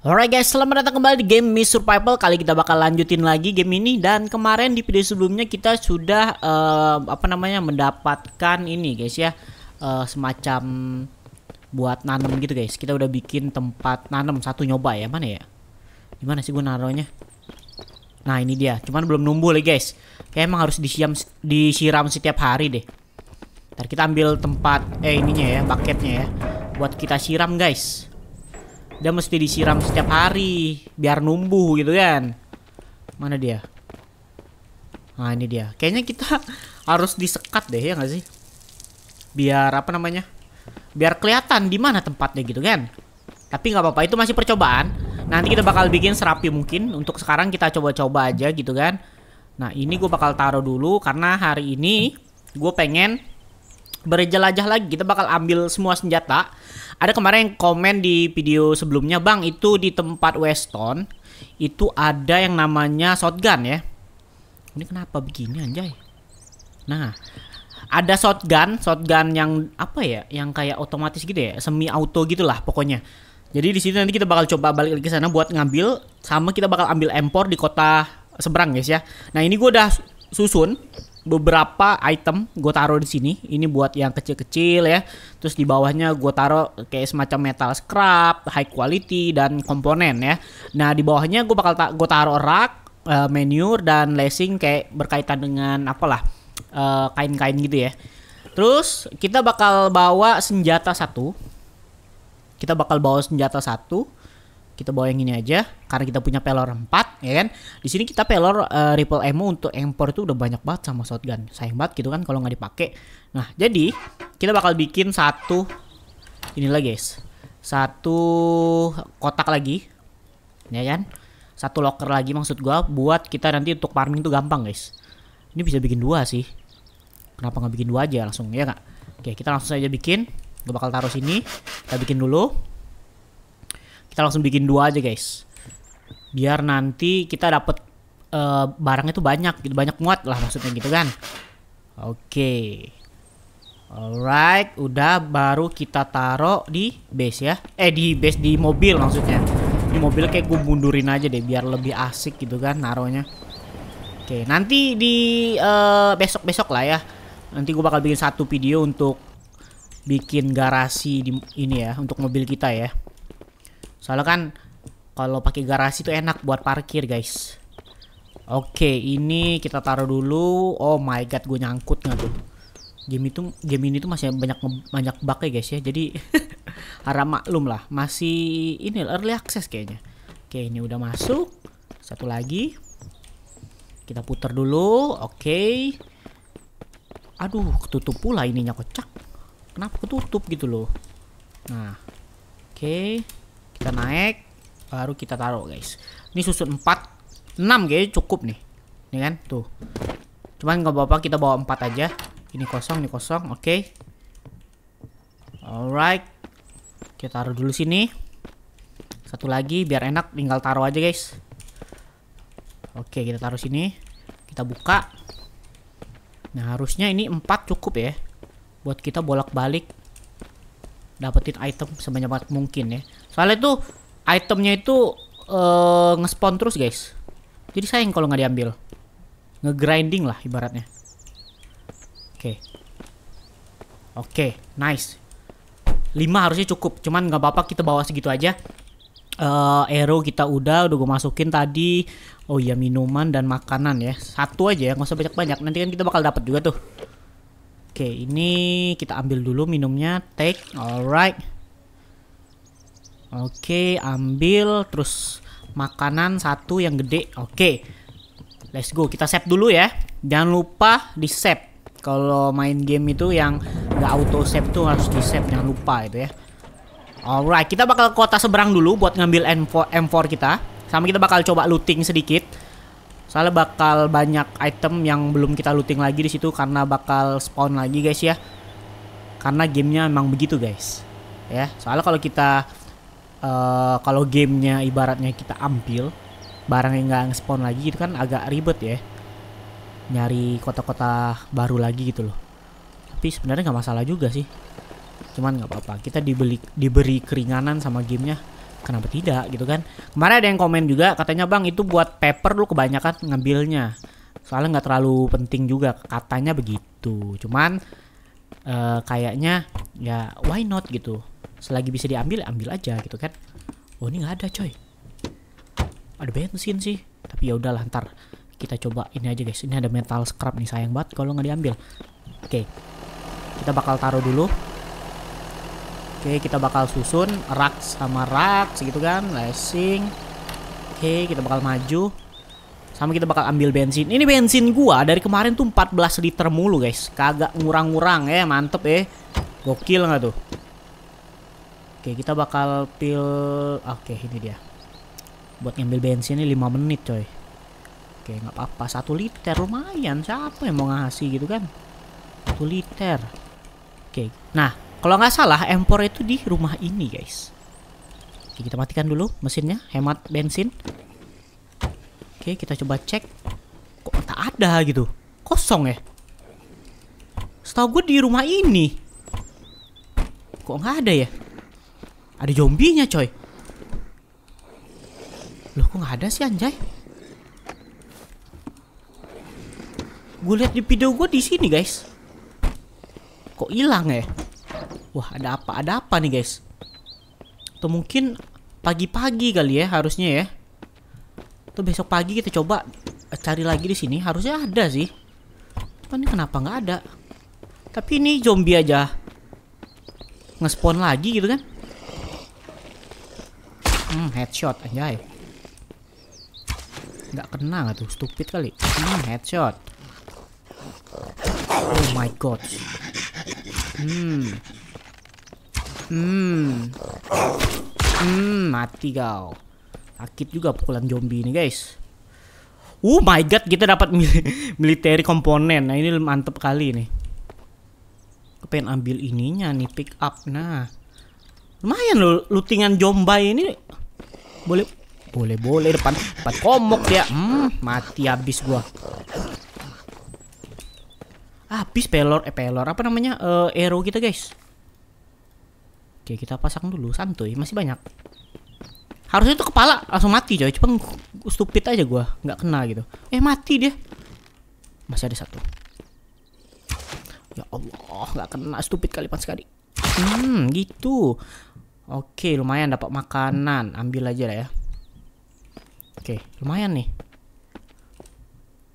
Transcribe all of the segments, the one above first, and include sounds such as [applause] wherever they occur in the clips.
Alright guys, selamat datang kembali di game Miss Survival. Kali kita bakal lanjutin lagi game ini dan kemarin di video sebelumnya kita sudah uh, apa namanya mendapatkan ini guys ya uh, semacam buat nanam gitu guys. Kita udah bikin tempat nanam satu nyoba ya mana ya? Gimana sih gue naronya? Nah ini dia, cuman belum numbuh lagi guys. Kayak emang harus disiram disiram setiap hari deh. Ntar kita ambil tempat eh ininya ya, bucketnya ya, buat kita siram guys. Dia mesti disiram setiap hari biar numbuh gitu kan. Mana dia? Nah, ini dia. Kayaknya kita [laughs] harus disekat deh ya nggak sih? Biar apa namanya? Biar kelihatan di mana tempatnya gitu kan. Tapi nggak apa-apa, itu masih percobaan. Nanti kita bakal bikin serapi mungkin. Untuk sekarang kita coba-coba aja gitu kan. Nah, ini gue bakal taruh dulu karena hari ini gue pengen berjelajah lagi. Kita bakal ambil semua senjata ada kemarin yang komen di video sebelumnya, Bang, itu di tempat Weston itu ada yang namanya shotgun ya. Ini kenapa begini anjay? Nah, ada shotgun, shotgun yang apa ya? Yang kayak otomatis gitu ya, semi auto gitulah pokoknya. Jadi di sini nanti kita bakal coba balik lagi ke sana buat ngambil sama kita bakal ambil empor di kota seberang guys ya. Nah, ini gue udah susun beberapa item gue taruh di sini. Ini buat yang kecil-kecil ya. Terus di bawahnya gue taruh kayak semacam metal scrap, high quality dan komponen ya. Nah di bawahnya gue bakal ta gue taruh rak, uh, eh, menu dan lacing kayak berkaitan dengan apalah eh, kain-kain uh, kain -kain gitu ya. Terus kita bakal bawa senjata satu. Kita bakal bawa senjata satu kita bawa yang ini aja karena kita punya pelor 4 ya kan di sini kita pelor uh, ripple ammo untuk empor itu udah banyak banget sama shotgun sayang banget gitu kan kalau nggak dipakai nah jadi kita bakal bikin satu inilah guys satu kotak lagi ya kan satu locker lagi maksud gua buat kita nanti untuk farming tuh gampang guys ini bisa bikin dua sih kenapa nggak bikin dua aja langsung ya nggak oke kita langsung saja bikin gue bakal taruh sini kita bikin dulu kita langsung bikin dua aja guys biar nanti kita dapat uh, eh, barangnya tuh banyak gitu banyak muat lah maksudnya gitu kan oke okay. alright udah baru kita taruh di base ya eh di base di mobil maksudnya di mobil kayak gue mundurin aja deh biar lebih asik gitu kan naronya. oke okay, nanti di uh, eh, besok besok lah ya nanti gue bakal bikin satu video untuk bikin garasi di ini ya untuk mobil kita ya Soalnya kan kalau pakai garasi itu enak buat parkir, guys. Oke, ini kita taruh dulu. Oh my god, gue nyangkut nggak tuh? Game itu, game ini tuh masih banyak banyak bug ya guys ya. Jadi harap [laughs] maklum lah. Masih ini early access kayaknya. Oke, ini udah masuk. Satu lagi. Kita putar dulu. Oke. Aduh, ketutup pula ininya kocak. Kenapa ketutup gitu loh? Nah. Oke. Okay. Kita naik, baru kita taruh guys. Ini susun 4, 6 guys cukup nih. Ini kan, tuh. Cuman nggak apa-apa kita bawa 4 aja. Ini kosong, ini kosong, oke. Okay. Alright. Kita taruh dulu sini. Satu lagi biar enak tinggal taruh aja guys. Oke, okay, kita taruh sini. Kita buka. Nah, harusnya ini 4 cukup ya. Buat kita bolak-balik dapetin item sebanyak mungkin ya. Soalnya tuh itemnya itu uh, eh, ngespon terus guys. Jadi sayang kalau nggak diambil. Ngegrinding lah ibaratnya. Oke. Okay. Oke, okay, nice. 5 harusnya cukup. Cuman nggak apa-apa kita bawa segitu aja. Uh, arrow kita udah udah gue masukin tadi oh iya minuman dan makanan ya satu aja ya nggak usah banyak banyak nanti kan kita bakal dapat juga tuh oke okay, ini kita ambil dulu minumnya take alright Oke, ambil terus makanan satu yang gede. Oke. Let's go. Kita save dulu ya. Jangan lupa di save. Kalau main game itu yang nggak auto save tuh harus di save jangan lupa itu ya. Alright, kita bakal ke kota seberang dulu buat ngambil M4, M4 kita. Sama kita bakal coba looting sedikit. Soalnya bakal banyak item yang belum kita looting lagi di situ karena bakal spawn lagi guys ya. Karena gamenya emang begitu guys. Ya, soalnya kalau kita uh, kalau gamenya ibaratnya kita ambil barang yang nggak spawn lagi itu kan agak ribet ya nyari kota-kota baru lagi gitu loh tapi sebenarnya nggak masalah juga sih cuman nggak apa-apa kita dibeli diberi keringanan sama gamenya kenapa tidak gitu kan kemarin ada yang komen juga katanya bang itu buat paper lu kebanyakan ngambilnya soalnya nggak terlalu penting juga katanya begitu cuman uh, kayaknya ya why not gitu selagi bisa diambil ambil aja gitu kan oh ini nggak ada coy ada bensin sih tapi ya udahlah ntar kita coba ini aja guys ini ada metal scrap nih sayang banget kalau nggak diambil oke kita bakal taruh dulu oke kita bakal susun rak sama rak segitu kan lacing oke kita bakal maju sama kita bakal ambil bensin ini bensin gua dari kemarin tuh 14 liter mulu guys kagak ngurang-ngurang ya mantep ya gokil nggak tuh Oke, kita bakal pil Oke, ini dia. Buat ngambil bensin bensinnya 5 menit, coy. Oke, nggak apa-apa. 1 liter lumayan. Siapa yang mau ngasih gitu kan? 1 liter. Oke. Nah, kalau nggak salah empor itu di rumah ini, guys. Oke, kita matikan dulu mesinnya, hemat bensin. Oke, kita coba cek. Kok tak ada gitu? Kosong ya? Setahu gue di rumah ini. Kok nggak ada ya? Ada zombinya coy Loh kok gak ada sih anjay Gue lihat di video gue di sini guys Kok hilang ya Wah ada apa ada apa nih guys Atau mungkin pagi-pagi kali ya harusnya ya Tuh besok pagi kita coba eh, cari lagi di sini harusnya ada sih Tapi kenapa nggak ada Tapi ini zombie aja Ngespon lagi gitu kan Hmm, headshot anjay. Nggak kena gak tuh, stupid kali. Hmm, headshot. Oh my god. Hmm. Hmm. Hmm, mati kau. Sakit juga pukulan zombie ini, guys. Oh my god, kita dapat [laughs] mil military komponen. Nah, ini mantep kali nih. Kepengen ambil ininya nih, pick up. Nah. Lumayan loh lootingan Jombai ini boleh boleh boleh depan depan komok dia hmm, mati habis gua habis pelor eh pelor apa namanya uh, eh, arrow kita guys oke kita pasang dulu santuy masih banyak harusnya itu kepala langsung mati coy cuma stupid aja gua nggak kena gitu eh mati dia masih ada satu ya Allah nggak kena stupid kali pas sekali hmm gitu Oke, lumayan dapat makanan. Ambil aja lah ya. Oke, lumayan nih.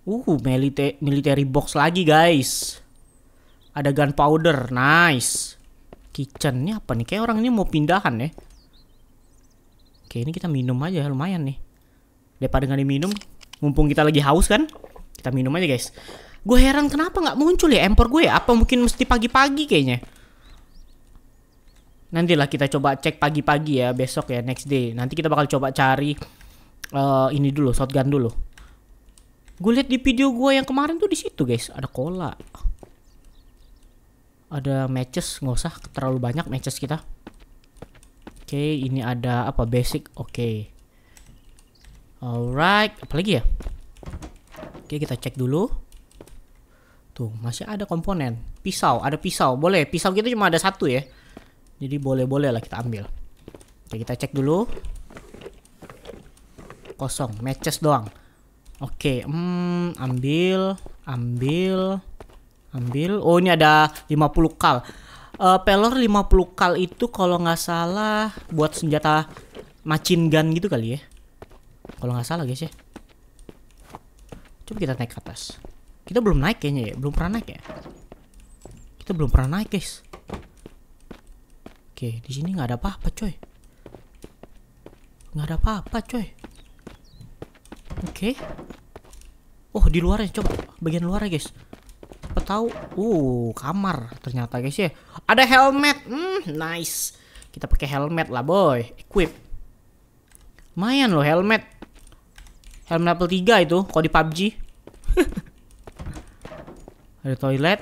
Uh, military, military box lagi guys. Ada gunpowder, nice. Kitchen ini apa nih? Kayak orang ini mau pindahan ya. Oke, ini kita minum aja lumayan nih. Daripada dengan diminum, mumpung kita lagi haus kan, kita minum aja guys. Gue heran kenapa nggak muncul ya empor gue? Ya? Apa mungkin mesti pagi-pagi kayaknya? nantilah kita coba cek pagi-pagi ya besok ya next day. Nanti kita bakal coba cari uh, ini dulu shotgun dulu. Gue lihat di video gue yang kemarin tuh di situ guys ada cola. Ada matches nggak usah terlalu banyak matches kita. Oke okay, ini ada apa basic oke. Okay. Alright apalagi ya. Oke kita cek dulu. Tuh masih ada komponen pisau ada pisau boleh pisau kita cuma ada satu ya jadi boleh-boleh lah kita ambil. Oke, kita cek dulu. Kosong, matches doang. Oke, hmm, ambil, ambil, ambil. Oh, ini ada 50 kal. Uh, pelor 50 kal itu kalau nggak salah buat senjata macin gun gitu kali ya. Kalau nggak salah guys ya. Coba kita naik ke atas. Kita belum naik kayaknya ya, belum pernah naik ya. Kita belum pernah naik guys. Oke, di sini nggak ada apa-apa, coy. Nggak ada apa-apa, coy. Oke. Oh, di luarnya coba bagian luarnya, guys. Apa tahu? Uh, kamar ternyata, guys ya. Ada helmet. Hmm, nice. Kita pakai helmet lah, boy. Equip. Lumayan loh helmet. Helmet level 3 itu kalau di PUBG. [laughs] ada toilet.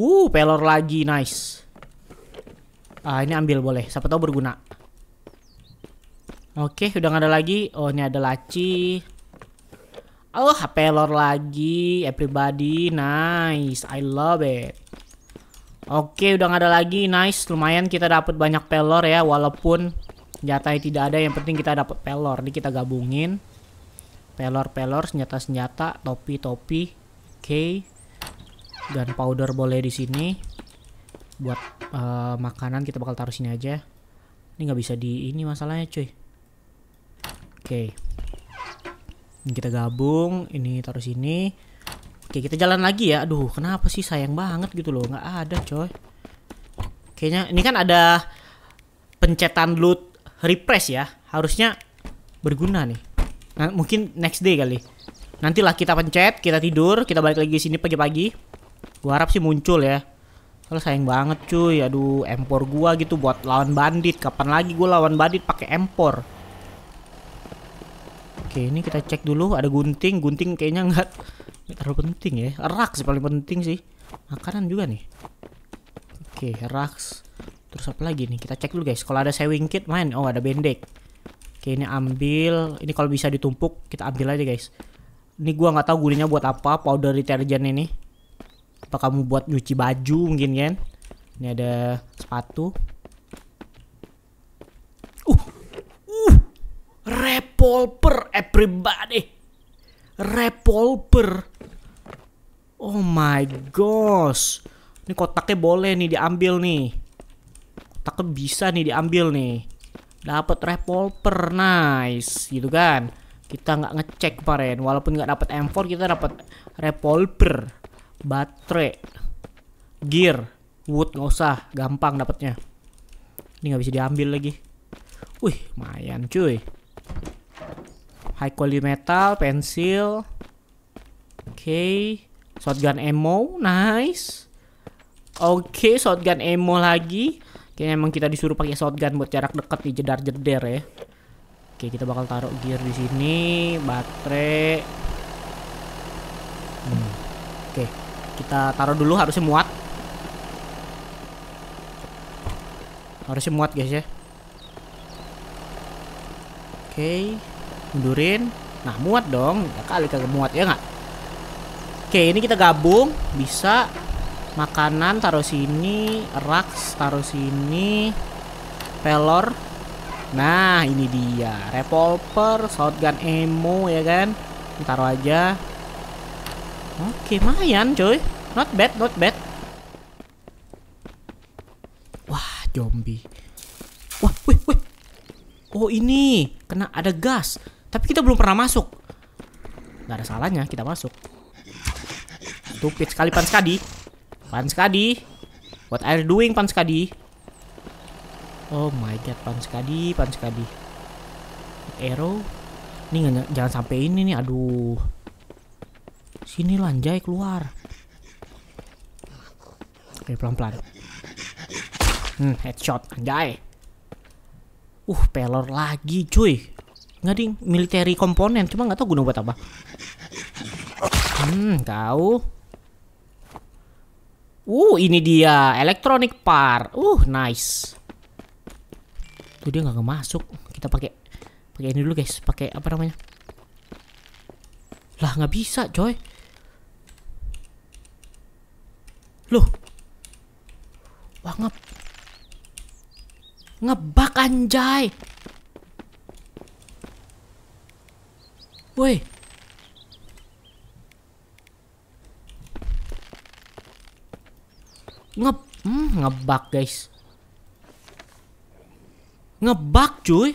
Uh, pelor lagi, nice. Ah, ini ambil boleh. Siapa tahu berguna. Oke, udah gak ada lagi. Oh, ini ada laci. Oh, pelor lagi. Everybody, nice. I love it. Oke, udah gak ada lagi. Nice, lumayan kita dapat banyak pelor ya. Walaupun jatai tidak ada, yang penting kita dapat pelor. Ini kita gabungin. Pelor-pelor, senjata-senjata, topi-topi. Oke. Okay dan powder boleh di sini. Buat uh, makanan kita bakal taruh sini aja. Ini nggak bisa di ini masalahnya, cuy. Oke. Okay. kita gabung, ini taruh sini. Oke, kita jalan lagi ya. Aduh, kenapa sih sayang banget gitu loh. nggak ada, coy. Kayaknya ini kan ada pencetan loot refresh ya. Harusnya berguna nih. Nah, mungkin next day kali. Nantilah kita pencet, kita tidur, kita balik lagi sini pagi-pagi. Gua harap sih muncul ya. Soalnya sayang banget cuy. Aduh, empor gua gitu buat lawan bandit. Kapan lagi gua lawan bandit pakai empor? Oke, ini kita cek dulu ada gunting. Gunting kayaknya nggak terlalu penting ya. Rak sih paling penting sih. Makanan juga nih. Oke, rak Terus apa lagi nih? Kita cek dulu guys. Kalau ada sewing kit main. Oh, ada bendek. Oke, ini ambil. Ini kalau bisa ditumpuk, kita ambil aja guys. Ini gua nggak tahu gunanya buat apa powder deterjen ini apa kamu buat nyuci baju mungkin kan ini ada sepatu uh uh revolver everybody revolver oh my gosh ini kotaknya boleh nih diambil nih kotaknya bisa nih diambil nih dapat revolver nice gitu kan kita nggak ngecek kemarin walaupun nggak dapat M4 kita dapat revolver baterai, gear, wood nggak usah, gampang dapatnya. Ini nggak bisa diambil lagi. Wih, lumayan cuy. High quality metal, pensil. Oke, okay. shotgun ammo, nice. Oke, okay, shotgun ammo lagi. Kayaknya emang kita disuruh pakai shotgun buat jarak dekat di jedar-jeder ya. Oke, kita bakal taruh gear di sini, baterai. Hmm. Oke kita taruh dulu harusnya muat harusnya muat guys ya oke mundurin nah muat dong ya kali kagak muat ya nggak oke ini kita gabung bisa makanan taruh sini raks taruh sini pelor nah ini dia revolver shotgun emo ya kan taruh aja Oke, okay, mayan coy. Not bad, not bad. Wah, zombie. Wah, wih, wih. Oh, ini kena ada gas. Tapi kita belum pernah masuk. Gak ada salahnya kita masuk. Stupid sekali Panskadi. Panskadi. What are you doing Panskadi? Oh my god, Panskadi, Panskadi. Arrow. Ini jangan sampai ini nih, aduh. Sini lanjai keluar. Oke, pelan-pelan. Hmm, headshot anjay. Uh, pelor lagi cuy. Nggak ding, military komponen. Cuma nggak tau guna buat apa. Hmm, kau. Uh, ini dia. Electronic part. Uh, nice. Tuh dia nggak masuk. Kita pakai pakai ini dulu guys. Pakai apa namanya? Lah nggak bisa coy. Loh. Wah, nge ngebak anjay. Woi. Nge hmm, ngebak, guys. Ngebak, cuy.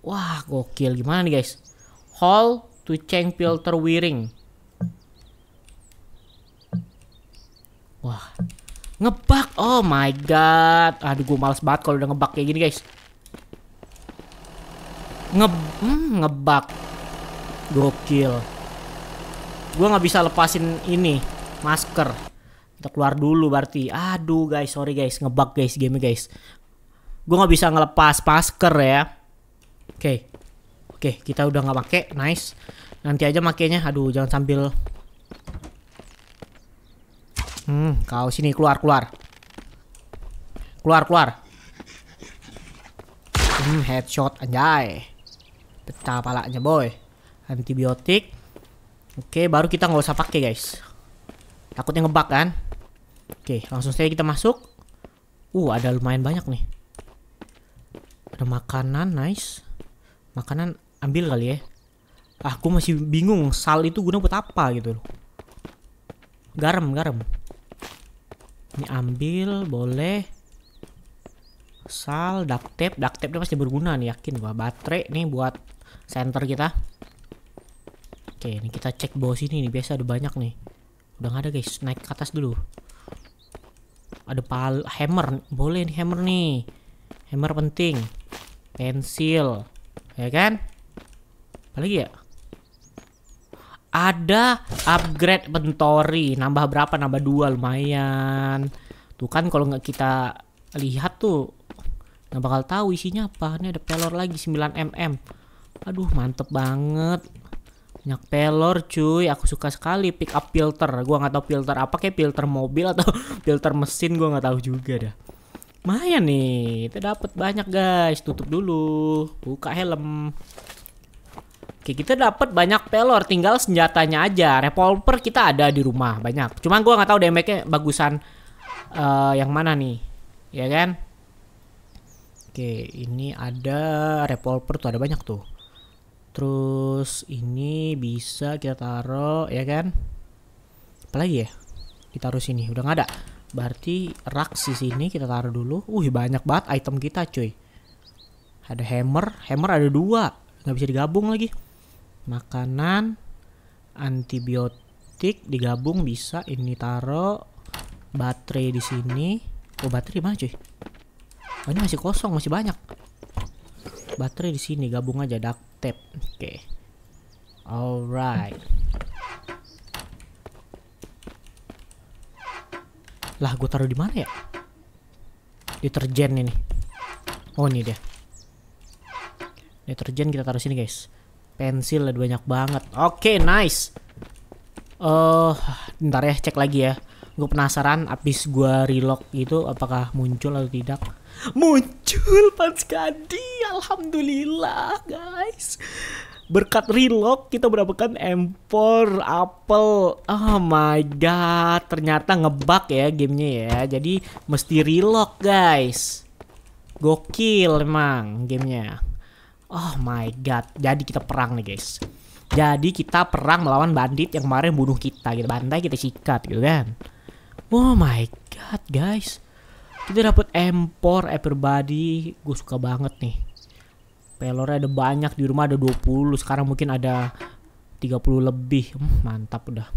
Wah, gokil gimana nih, guys? Hall to change filter wiring. Ngebak. Oh my god. Aduh gue males banget kalau udah ngebak kayak gini, guys. Nge hmm, ngebak. Gokil. Gue nggak bisa lepasin ini masker. Kita keluar dulu berarti. Aduh guys, sorry guys, ngebak guys game guys. Gue nggak bisa ngelepas masker ya. Oke. Okay. Oke, okay, kita udah nggak pakai. Nice. Nanti aja makainya. Aduh, jangan sambil Hmm, kau sini keluar keluar. Keluar keluar. Hmm, headshot anjay. Pecah palanya boy. Antibiotik. Oke, baru kita nggak usah pakai guys. Takutnya ngebak kan? Oke, langsung saja kita masuk. Uh, ada lumayan banyak nih. Ada makanan, nice. Makanan ambil kali ya. Aku ah, masih bingung sal itu guna buat apa gitu loh. Garam, garam. Ini ambil, boleh. Sal, duct tape. Duct tape pasti berguna nih, yakin gua. Baterai nih buat center kita. Oke, ini kita cek bawah sini nih. Biasa ada banyak nih. Udah gak ada guys, naik ke atas dulu. Ada pal hammer, boleh nih hammer nih. Hammer penting. Pensil, ya kan? Apalagi ya? Ada upgrade bentori, nambah berapa? Nambah dua lumayan. Tuh kan kalau nggak kita lihat tuh nggak bakal tahu isinya apa. Ini ada pelor lagi 9 mm. Aduh mantep banget. Banyak pelor cuy, aku suka sekali pick up filter. Gua nggak tahu filter apa kayak filter mobil atau [laughs] filter mesin gua nggak tahu juga dah. Maya nih, kita dapat banyak guys. Tutup dulu, buka helm. Oke, kita dapat banyak pelor, tinggal senjatanya aja. Revolver kita ada di rumah banyak. Cuma gua nggak tahu damage-nya bagusan uh, yang mana nih. Ya kan? Oke, ini ada revolver tuh ada banyak tuh. Terus ini bisa kita taruh ya kan? Apalagi ya? Kita taruh sini, udah nggak ada. Berarti rak di sini kita taruh dulu. Uh, banyak banget item kita, cuy. Ada hammer, hammer ada dua, nggak bisa digabung lagi makanan antibiotik digabung bisa ini taro baterai di sini oh baterai mana cuy oh, ini masih kosong masih banyak baterai di sini gabung aja duct tape oke okay. alright lah gue taruh di mana ya deterjen ini oh ini dia deterjen kita taruh sini guys Pensil ada banyak banget. Oke, okay, nice. Eh, uh, ntar ya cek lagi ya. Gue penasaran abis gue relock itu apakah muncul atau tidak. Muncul pas kadi. alhamdulillah, guys. Berkat relock kita mendapatkan empor apple. Oh my god, ternyata ngebug ya gamenya ya. Jadi mesti relock, guys. Gokil emang gamenya. Oh my god. Jadi kita perang nih guys. Jadi kita perang melawan bandit yang kemarin bunuh kita gitu. Bantai kita sikat gitu kan. Oh my god guys. Kita dapat empor everybody. Gue suka banget nih. Pelornya ada banyak di rumah ada 20. Sekarang mungkin ada 30 lebih. Hmm, mantap udah.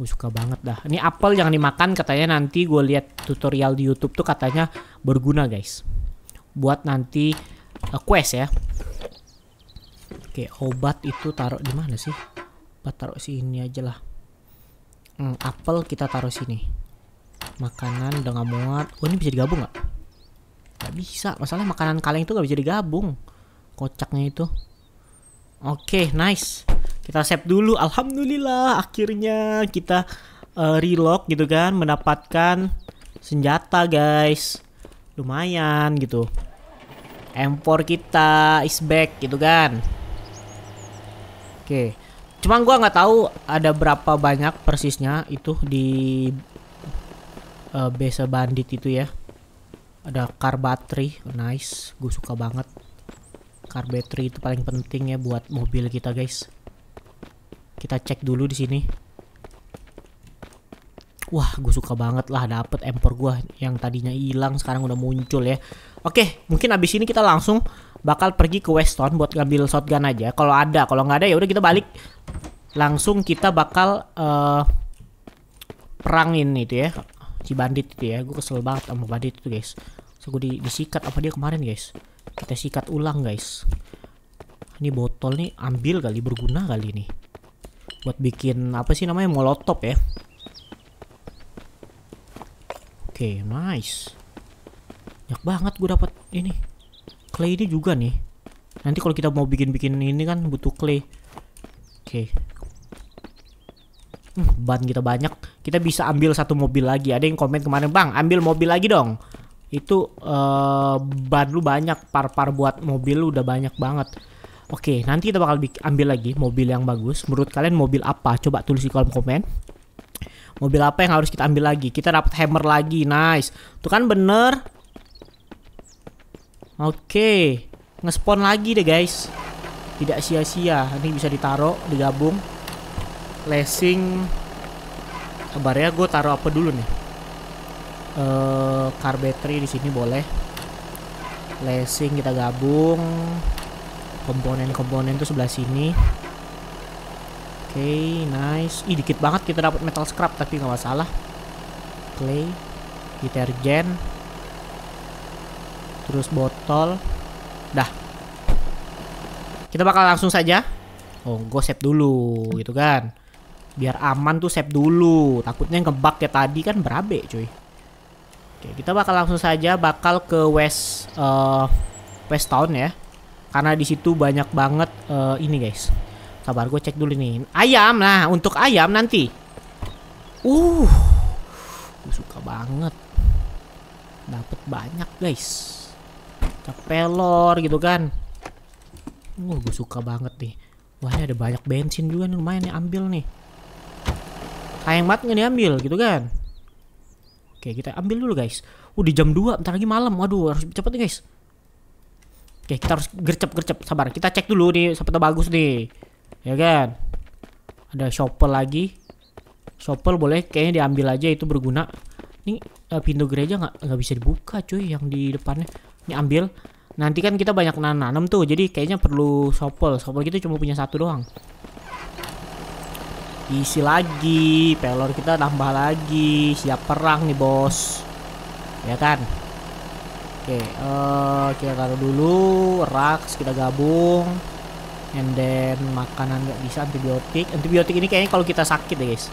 Gue suka banget dah. Ini apel yang dimakan katanya nanti gue lihat tutorial di YouTube tuh katanya berguna guys. Buat nanti uh, quest ya. Oke, obat itu taruh di mana sih? Obat taruh sini aja lah. Hmm, apel kita taruh sini. Makanan udah nggak muat. Oh, ini bisa digabung gak? Gak bisa. Masalah makanan kaleng itu gak bisa digabung. Kocaknya itu. Oke, okay, nice. Kita save dulu. Alhamdulillah, akhirnya kita uh, relock gitu kan, mendapatkan senjata, guys. Lumayan gitu. M4 kita is back gitu kan. Oke. Cuman gua nggak tahu ada berapa banyak persisnya itu di uh, eh, base bandit itu ya. Ada car battery, nice. Gue suka banget. Car battery itu paling penting ya buat mobil kita, guys. Kita cek dulu di sini wah gue suka banget lah dapet empor gue yang tadinya hilang sekarang udah muncul ya oke mungkin abis ini kita langsung bakal pergi ke Weston buat ngambil shotgun aja kalau ada kalau nggak ada ya udah kita balik langsung kita bakal uh, eh, perangin itu ya si bandit itu ya gue kesel banget sama bandit itu guys so gue di, disikat apa dia kemarin guys kita sikat ulang guys ini botol nih ambil kali berguna kali ini buat bikin apa sih namanya molotov ya Oke, okay, nice. Banyak banget gue dapat ini. Clay ini juga nih. Nanti kalau kita mau bikin-bikin ini kan butuh clay. Oke. Okay. Hmm, ban kita banyak. Kita bisa ambil satu mobil lagi. Ada yang komen kemarin, "Bang, ambil mobil lagi dong." Itu uh, ban lu banyak, par-par buat mobil lu udah banyak banget. Oke, okay, nanti kita bakal ambil lagi mobil yang bagus. Menurut kalian mobil apa? Coba tulis di kolom komen mobil apa yang harus kita ambil lagi kita dapat hammer lagi nice tuh kan bener oke okay. ngespon lagi deh guys tidak sia-sia ini bisa ditaruh digabung lacing kabar ya gue taruh apa dulu nih uh, eh, car battery di sini boleh lacing kita gabung komponen-komponen tuh sebelah sini okay, nice. Ih, dikit banget kita dapat metal scrap tapi nggak masalah. Clay, deterjen, terus botol. Dah. Kita bakal langsung saja. Oh, gue save dulu gitu kan. Biar aman tuh save dulu. Takutnya ngebug ya tadi kan berabe, cuy. Oke, kita bakal langsung saja bakal ke West uh, West Town ya. Karena di situ banyak banget uh, ini, guys Sabar gue cek dulu nih. Ayam lah, untuk ayam nanti. Uh. Gue suka banget. Dapet banyak guys. Capelor gitu kan. Uh, gue suka banget nih. Wah ini ada banyak bensin juga nih lumayan nih ambil nih. Sayang banget nih diambil gitu kan. Oke kita ambil dulu guys. Uh, di jam 2 bentar lagi malam. Waduh harus cepet nih guys. Oke kita harus gercep gercep sabar. Kita cek dulu nih sampai bagus nih ya kan ada shopper lagi shopper boleh kayaknya diambil aja itu berguna ini uh, pintu gereja nggak nggak bisa dibuka cuy yang di depannya ini ambil nanti kan kita banyak nan nanam tuh jadi kayaknya perlu shopper shopper kita cuma punya satu doang isi lagi pelor kita tambah lagi siap perang nih bos ya kan oke okay, uh, eh, kita taruh dulu raks kita gabung and then makanan nggak bisa antibiotik antibiotik ini kayaknya kalau kita sakit ya guys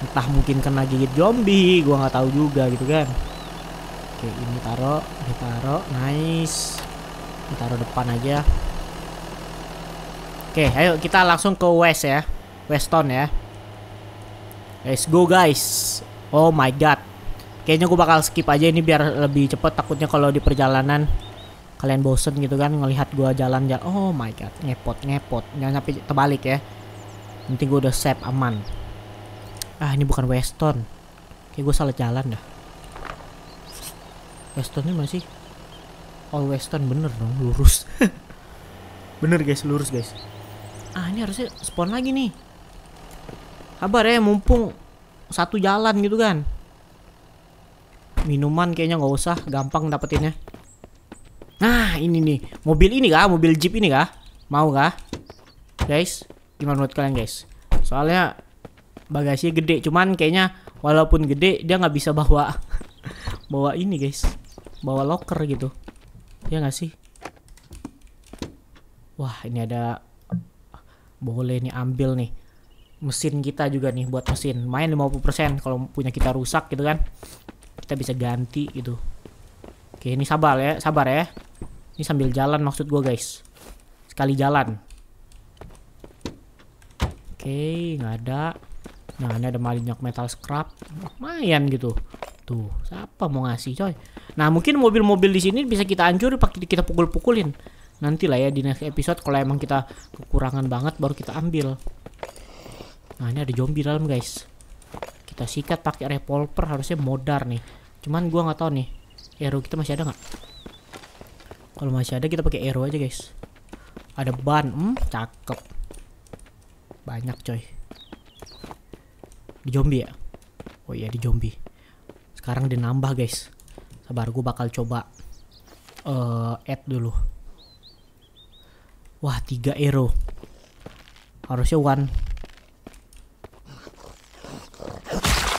entah mungkin kena gigit zombie gua nggak tahu juga gitu kan oke ini taro ini taro nice ini taro depan aja oke ayo kita langsung ke west ya weston ya let's go guys oh my god kayaknya gua bakal skip aja ini biar lebih cepet takutnya kalau di perjalanan kalian bosen gitu kan ngelihat gua jalan jalan oh my god ngepot ngepot jangan sampai terbalik ya nanti gua udah safe aman ah ini bukan western kayak gua salah jalan dah mana sih all oh, Western bener dong lurus [laughs] bener guys lurus guys ah ini harusnya spawn lagi nih kabar ya mumpung satu jalan gitu kan minuman kayaknya nggak usah gampang dapetinnya Nah ini nih Mobil ini kah? Mobil jeep ini kah? Mau kah? Guys Gimana menurut kalian guys? Soalnya Bagasinya gede Cuman kayaknya Walaupun gede Dia nggak bisa bawa [laughs] Bawa ini guys Bawa locker gitu Ya nggak sih? Wah ini ada Boleh nih ambil nih Mesin kita juga nih buat mesin Main 50% kalau punya kita rusak gitu kan Kita bisa ganti gitu Oke, ini sabar ya, sabar ya. Ini sambil jalan maksud gue guys. Sekali jalan. Oke, okay, nggak ada. Nah, ini ada minyak metal scrap. Lumayan gitu. Tuh, siapa mau ngasih coy? Nah, mungkin mobil-mobil di sini bisa kita hancur pakai kita pukul-pukulin. Nanti lah ya di next episode kalau emang kita kekurangan banget baru kita ambil. Nah, ini ada zombie dalam guys. Kita sikat pakai revolver harusnya modar nih. Cuman gua nggak tahu nih. Hero kita masih ada nggak? Kalau masih ada kita pakai arrow aja guys. Ada ban, hmm, cakep. Banyak coy. Di zombie ya? Oh iya di zombie. Sekarang nambah guys. Sabar gue bakal coba uh, add dulu. Wah tiga arrow. Harusnya one.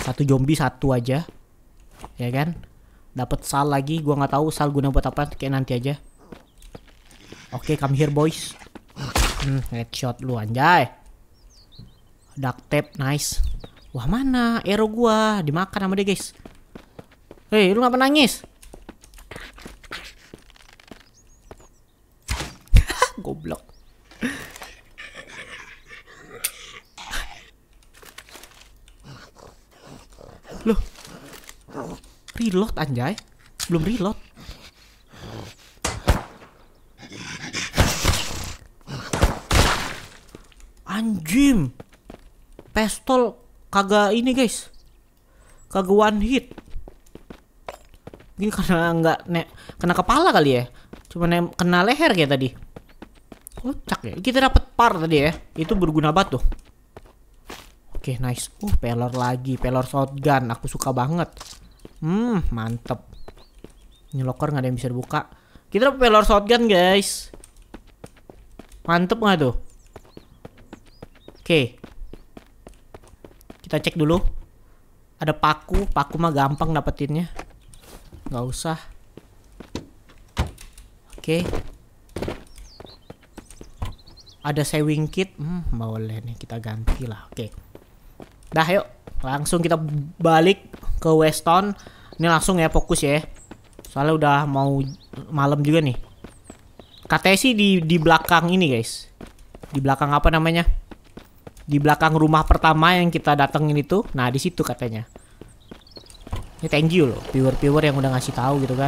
Satu zombie satu aja. Ya kan? dapat sal lagi gua nggak tahu sal guna buat apa kayak nanti aja Oke, okay, come here boys. Hmm, headshot lu anjay. Duck tape, nice. Wah, mana ero gua? Dimakan sama dia, guys. Hei, lu ngapa nangis? [laughs] Goblok. Loh. Reload anjay. Belum reload. Anjim. Pistol kagak ini guys. Kagak one hit. Ini karena nggak ne kena kepala kali ya. Cuma kena leher kayak tadi. Kocak ya. Kita dapat par tadi ya. Itu berguna banget tuh. Oke, okay, nice. Uh, pelor lagi, pelor shotgun. Aku suka banget. Hmm, mantep. Ini locker nggak ada yang bisa dibuka. Kita dapat pelor shotgun, guys. Mantep nggak tuh? Oke. Kita cek dulu. Ada paku, paku mah gampang dapetinnya. Nggak usah. Oke. Ada sewing kit. Hmm, boleh nih kita ganti lah. Oke. Dah yuk, langsung kita balik ke Weston. Ini langsung ya fokus ya. Soalnya udah mau malam juga nih. Katanya sih di di belakang ini, guys. Di belakang apa namanya? di belakang rumah pertama yang kita datengin itu nah di situ katanya ini thank you loh viewer-viewer yang udah ngasih tahu gitu kan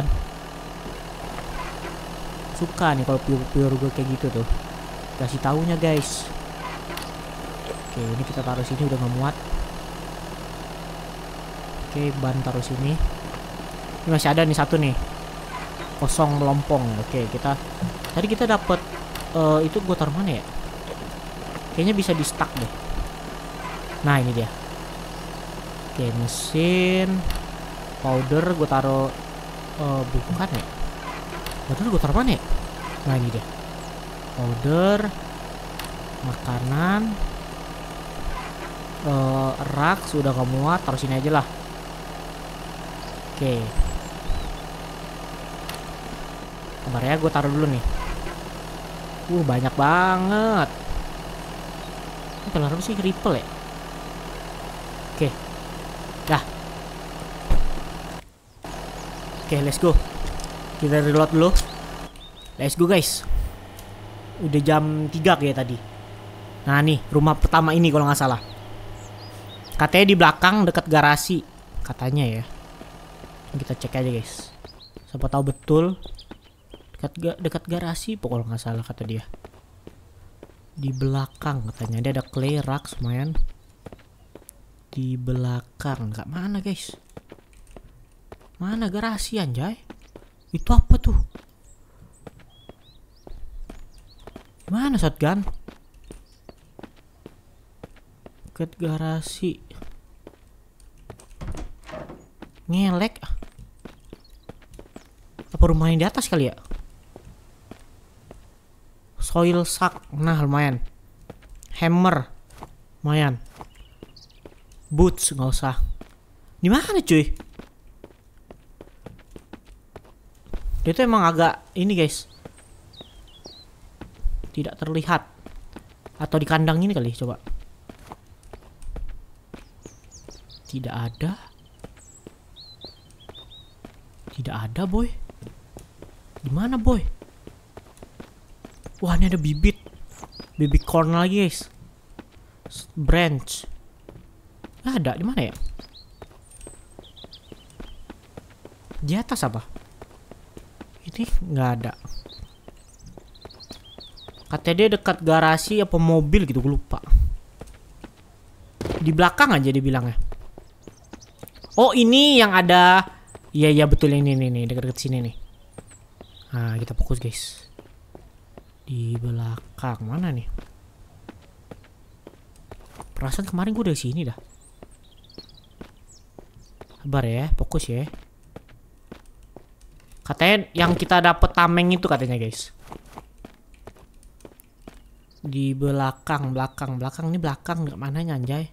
suka nih kalau viewer-viewer gue kayak gitu tuh kasih tahunya, guys oke ini kita taruh sini udah ngemuat oke ban taruh sini ini masih ada nih satu nih kosong melompong oke kita tadi kita dapat uh, eh, itu gue taruh mana ya Kayaknya bisa di stuck deh. Nah ini dia. Oke mesin powder gue taruh uh, bukan ya. Powder gue taruh mana ya? Nah ini dia. Powder makanan uh, eh, rak sudah gak muat taruh sini aja lah. Oke. ya gue taruh dulu nih. Uh banyak banget. Kalau apa sih ripple ya? Oke. Okay. Dah. Oke, okay, let's go. Kita reload dulu. Let's go, guys. Udah jam 3 kayak tadi. Nah, nih rumah pertama ini kalau nggak salah. Katanya di belakang dekat garasi, katanya ya. Kita cek aja, guys. Siapa tahu betul. Dekat dekat garasi pokoknya nggak salah kata dia. Di belakang katanya. Dia ada clay rocks, man. Di belakang. Nggak mana, guys? Mana garasi, anjay? Itu apa tuh? Mana shotgun? ke garasi. Ngelek. Apa rumahnya di atas kali ya? Soil sack. Nah, lumayan. Hammer. Lumayan. Boots nggak usah. Di mana cuy? Dia tuh emang agak ini guys. Tidak terlihat. Atau di kandang ini kali coba. Tidak ada. Tidak ada boy. Di mana boy? Wah ini ada bibit Bibit corn lagi guys Branch ah, ada di mana ya Di atas apa Ini nggak ada Katanya dia dekat garasi apa mobil gitu gue lupa Di belakang aja dia dibilangnya Oh ini yang ada Iya iya betul ini nih nih dekat-dekat sini nih Nah kita fokus guys di belakang mana nih? Perasaan kemarin gue dari sini dah. Sabar ya, fokus ya. Katanya yang kita dapet tameng itu katanya guys. Di belakang, belakang, belakang. Ini belakang nggak mana anjay.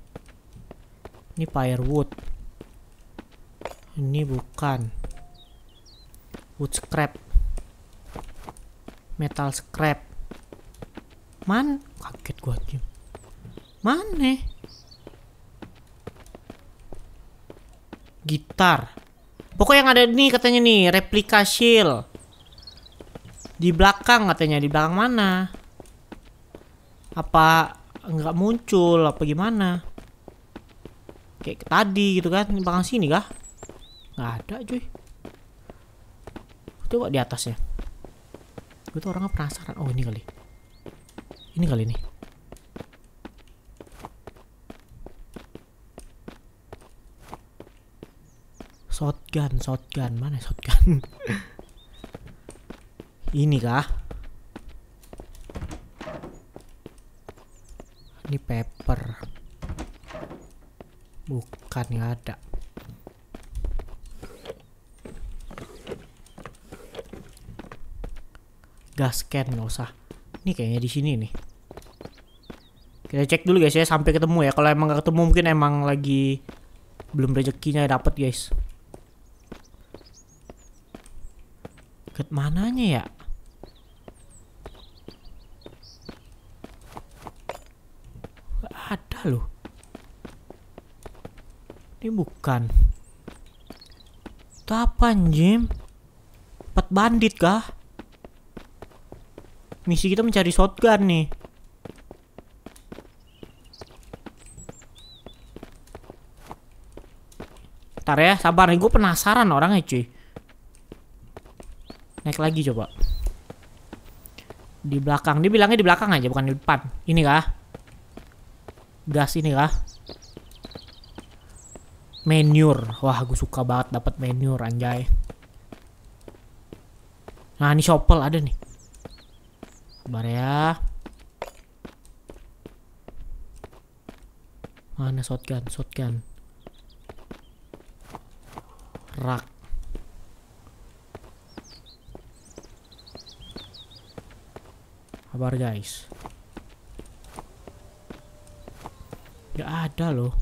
Ini firewood. Ini bukan. Wood scrap. Metal scrap. Man, kaget gua aja. Mana? Gitar. Pokok yang ada nih katanya nih replika shield. Di belakang katanya di belakang mana? Apa nggak muncul apa gimana? Kayak tadi gitu kan di belakang sini kah? Nggak ada cuy. Coba di atasnya. Gue tuh orangnya penasaran. Oh ini kali. Ini kali ini. Shotgun, shotgun. Mana shotgun? [laughs] ini kah? Ini paper. Bukan, nggak ada. gas can nggak usah. Ini kayaknya di sini nih. Kita cek dulu guys ya sampai ketemu ya. Kalau emang gak ketemu mungkin emang lagi belum rezekinya dapat guys. Ke mananya ya? Gak ada loh. Ini bukan. Itu apa Jim Empat bandit kah? Misi kita mencari shotgun nih. Ntar ya, sabar nih. Gue penasaran orangnya cuy. Naik lagi coba. Di belakang. Dia bilangnya di belakang aja, bukan di depan. Ini kah? Gas ini kah? Manure. Wah, gue suka banget dapat manure, anjay. Nah, ini shopel ada nih. Sabar ya. Mana shotgun? Shotgun rak kabar guys Gak ada loh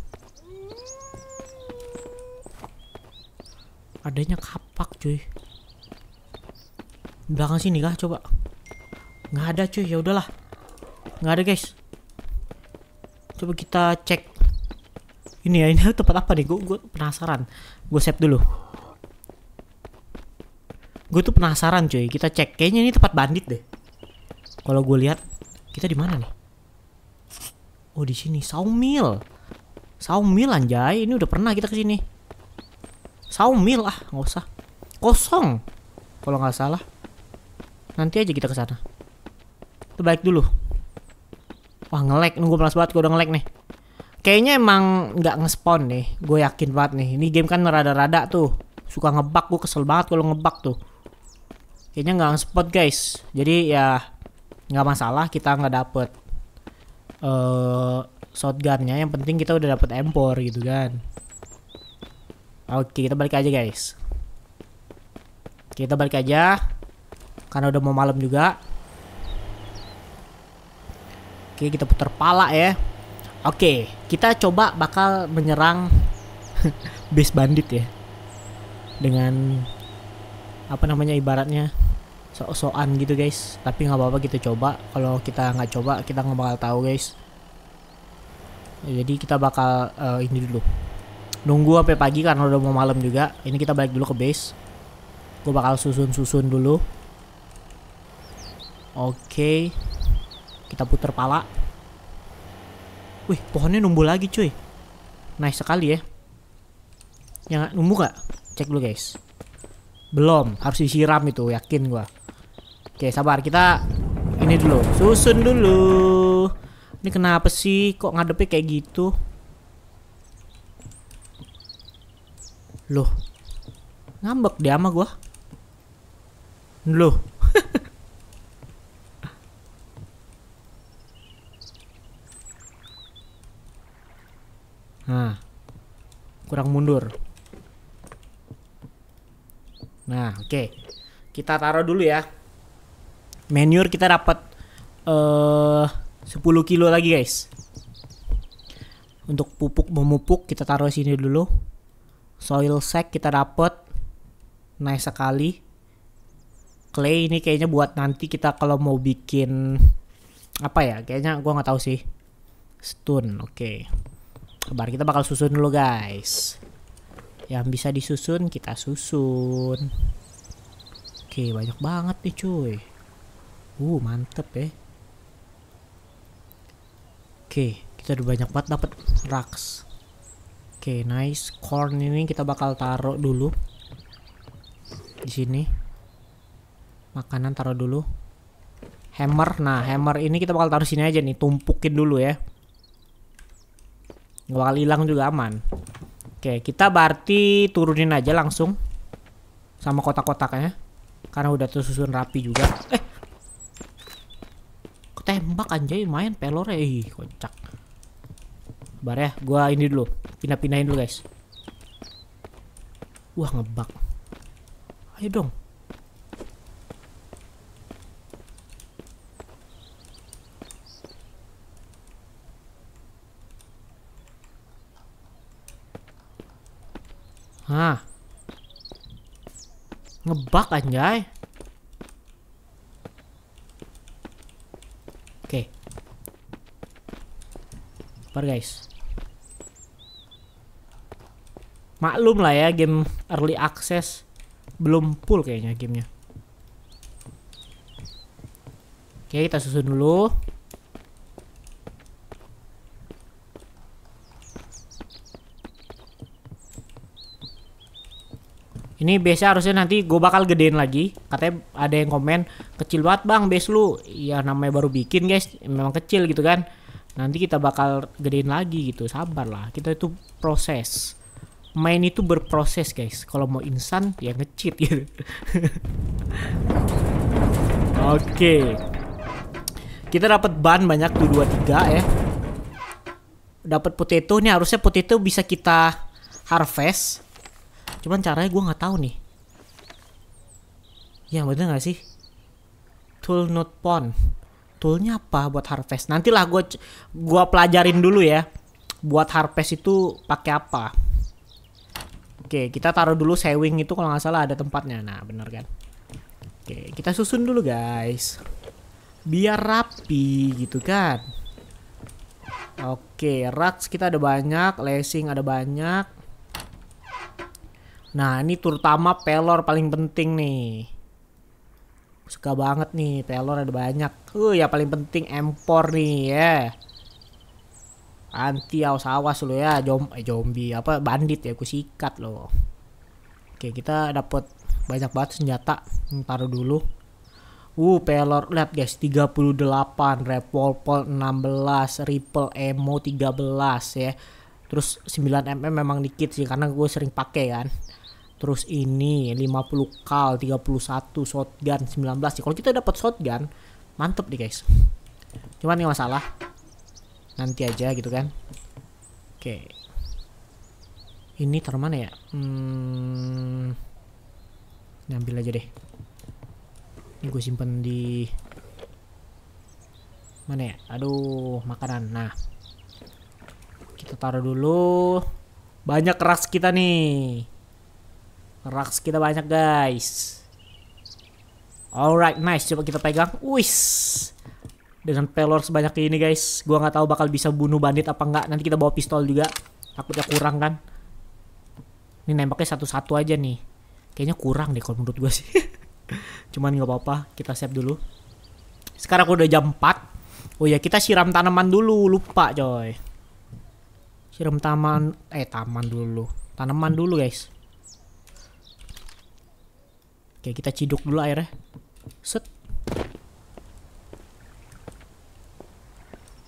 adanya kapak cuy belakang sini kah coba Gak ada cuy ya udahlah Gak ada guys coba kita cek ini ya ini [laughs] tempat apa nih gue penasaran gue save dulu gue tuh penasaran cuy kita cek kayaknya ini tempat bandit deh kalau gue lihat kita di mana nih oh di sini sawmill sawmill anjay ini udah pernah kita kesini sawmill ah nggak usah kosong kalau nggak salah nanti aja kita kesana itu baik dulu wah ngelek nunggu malas banget gue udah ngelek nih kayaknya emang nggak ngespon nih gue yakin banget nih ini game kan rada-rada tuh suka ngebak gue kesel banget kalau ngebak tuh kayaknya nggak spot guys jadi ya nggak masalah kita nggak dapet uh, eh, shotgunnya yang penting kita udah dapet empor gitu kan oke kita balik aja guys kita balik aja karena udah mau malam juga oke kita putar pala ya oke kita coba bakal menyerang [laughs] base bandit ya dengan apa namanya ibaratnya sok-sokan gitu guys tapi nggak apa-apa kita coba kalau kita nggak coba kita nggak bakal tahu guys jadi kita bakal uh, ini dulu nunggu sampai pagi karena udah mau malam juga ini kita balik dulu ke base gue bakal susun-susun dulu oke okay. kita putar pala wih pohonnya numbuh lagi cuy nice sekali ya yang numbuh gak cek dulu guys belum harus disiram itu yakin gua Oke, sabar. Kita ini dulu. Susun dulu. Ini kenapa sih kok ngadepnya kayak gitu? Loh. Ngambek dia sama gua. Loh. [laughs] nah. Kurang mundur. Nah, oke. Okay. Kita taruh dulu ya manure kita dapat eh, uh, 10 kilo lagi guys untuk pupuk memupuk kita taruh sini dulu soil sack kita dapat nice sekali clay ini kayaknya buat nanti kita kalau mau bikin apa ya kayaknya gua nggak tahu sih stone oke okay. kabar kita bakal susun dulu guys yang bisa disusun kita susun oke okay, banyak banget nih cuy Uh, mantep ya. Oke, kita udah banyak banget dapat rocks. Oke, nice. Corn ini kita bakal taruh dulu di sini. Makanan taruh dulu. Hammer. Nah, hammer ini kita bakal taruh sini aja nih, tumpukin dulu ya. gak bakal hilang juga aman. Oke, kita berarti turunin aja langsung sama kotak-kotaknya. Karena udah tersusun rapi juga. Eh, tembak anjay main pelor ya ih kocak bar ya gua ini dulu pindah-pindahin dulu guys wah ngebak ayo dong Hah. Ngebak anjay. Sabar guys. Maklum lah ya game early access belum full kayaknya gamenya. Oke kita susun dulu. Ini base harusnya nanti gue bakal gedein lagi. Katanya ada yang komen, kecil banget bang base lu. Ya namanya baru bikin guys, memang kecil gitu kan nanti kita bakal gedein lagi gitu sabar lah kita itu proses main itu berproses guys kalau mau instan ya ngecit gitu [laughs] oke okay. kita dapat ban banyak tuh dua tiga ya dapat potato nih harusnya potato bisa kita harvest cuman caranya gue nggak tahu nih ya bener nggak sih tool not pawn sebetulnya apa buat harvest nantilah gue gua pelajarin dulu ya buat harvest itu pakai apa oke kita taruh dulu sewing itu kalau nggak salah ada tempatnya nah bener kan oke kita susun dulu guys biar rapi gitu kan oke racks kita ada banyak lacing ada banyak nah ini terutama pelor paling penting nih Suka banget nih, telur ada banyak. Uh, ya paling penting empor nih ya. Yeah. Anti awas-awas lo ya, Jom eh, zombie apa bandit ya, aku sikat lo. Oke, kita dapat banyak banget senjata. Taruh dulu. Uh, pelor lihat guys 38, revolver 16, ripple emo 13 ya. Terus 9 mm memang dikit sih karena gue sering pakai kan terus ini 50 kal 31 shotgun 19 sih ya, kalau kita dapat shotgun mantep nih guys cuman nih masalah nanti aja gitu kan oke ini taruh mana ya hmm, ambil aja deh ini gue simpen di mana ya aduh makanan nah kita taruh dulu banyak ras kita nih Raks kita banyak guys. Alright, nice. Coba kita pegang. Wih, Dengan pelor sebanyak ini guys. Gua gak tahu bakal bisa bunuh bandit apa enggak Nanti kita bawa pistol juga. Takutnya kurang kan. Ini nembaknya satu-satu aja nih. Kayaknya kurang deh kalau menurut gue sih. [laughs] Cuman gak apa-apa. Kita save dulu. Sekarang udah jam 4. Oh ya kita siram tanaman dulu. Lupa coy. Siram taman. Eh taman dulu. Tanaman dulu guys. Oke, kita ciduk dulu airnya. Set.